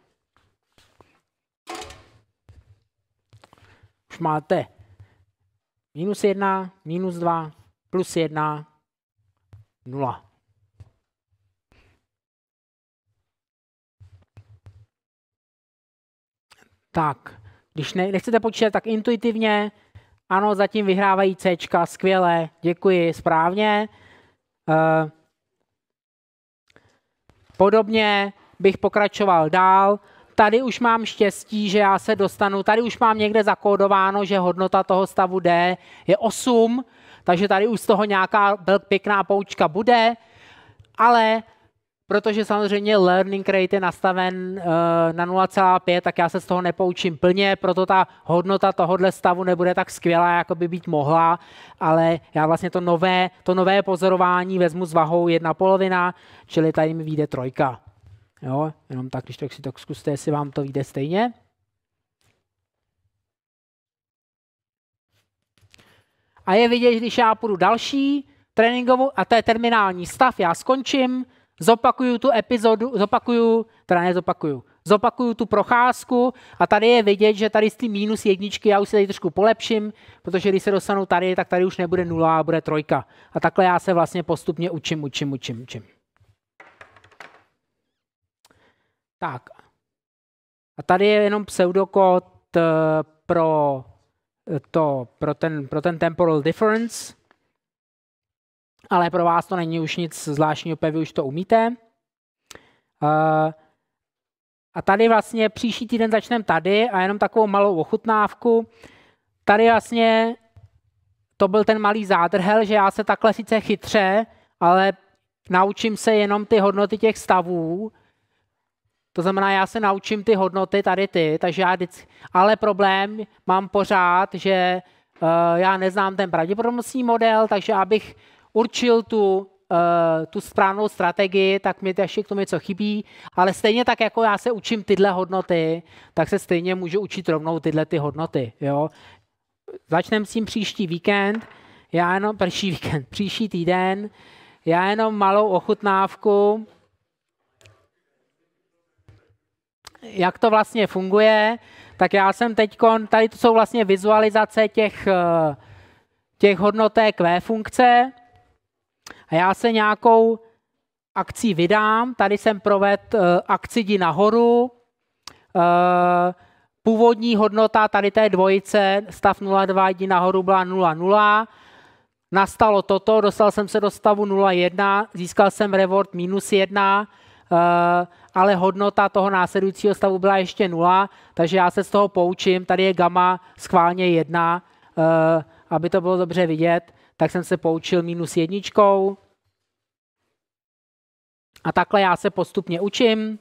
Už máte minus 1, minus 2, plus 1, 0. Tak, když ne, nechcete počítat tak intuitivně, ano, zatím vyhrávají C, skvěle, děkuji, správně. E, podobně bych pokračoval dál. Tady už mám štěstí, že já se dostanu, tady už mám někde zakódováno, že hodnota toho stavu D je 8, takže tady už z toho nějaká pěkná poučka bude, ale protože samozřejmě learning rate je nastaven eh, na 0,5, tak já se z toho nepoučím plně, proto ta hodnota tohohle stavu nebude tak skvělá, jako by být mohla, ale já vlastně to nové, to nové pozorování vezmu s vahou jedna polovina, čili tady mi vyjde trojka. Jo, jenom tak, když tak si to zkuste, jestli vám to vyjde stejně. a je vidět, když já půjdu další tréninkovou, a to je terminální stav, já skončím, zopakuju tu epizodu, zopakuju, teda nezopakuju, zopakuju tu procházku a tady je vidět, že tady z ty minus jedničky já už se tady trošku polepším, protože když se dostanu tady, tak tady už nebude nula a bude trojka. A takhle já se vlastně postupně učím, učím, učím, učím. Tak. A tady je jenom pseudokód eh, pro to pro ten, pro ten temporal difference, ale pro vás to není už nic zvláštního, pevy už to umíte. Uh, a tady vlastně příští týden začneme tady a jenom takovou malou ochutnávku. Tady vlastně to byl ten malý zádrhel, že já se takhle sice chytře, ale naučím se jenom ty hodnoty těch stavů to znamená, já se naučím ty hodnoty tady ty, takže já vždycky, ale problém mám pořád, že uh, já neznám ten pravděpodobnostní model, takže abych určil tu, uh, tu správnou strategii, tak mi ještě k tomu něco chybí, ale stejně tak, jako já se učím tyhle hodnoty, tak se stejně můžu učit rovnou tyhle ty hodnoty. Jo? Začneme s tím příští víkend, já jenom, příští víkend, příští týden, já jenom malou ochutnávku, jak to vlastně funguje, tak já jsem teď, tady to jsou vlastně vizualizace těch, eh, těch hodnotek V funkce a já se nějakou akcí vydám, tady jsem proved eh, akci jdi nahoru, eh, původní hodnota tady té dvojice, stav 0,2 jdi nahoru byla 0,0, nastalo toto, dostal jsem se do stavu 0,1, získal jsem reward minus 1, ale hodnota toho následujícího stavu byla ještě nula, takže já se z toho poučím. Tady je gamma schválně jedna, eh, aby to bylo dobře vidět, tak jsem se poučil minus jedničkou. A takhle já se postupně učím,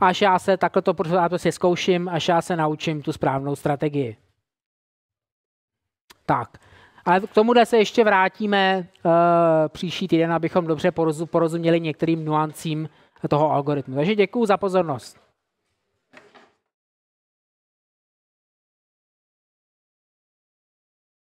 až já se takhle to prostě zkouším, až já se naučím tu správnou strategii. Tak, ale k tomu se ještě vrátíme uh, příští týden, abychom dobře porozuměli některým nuancím toho algoritmu. Takže děkuji za pozornost.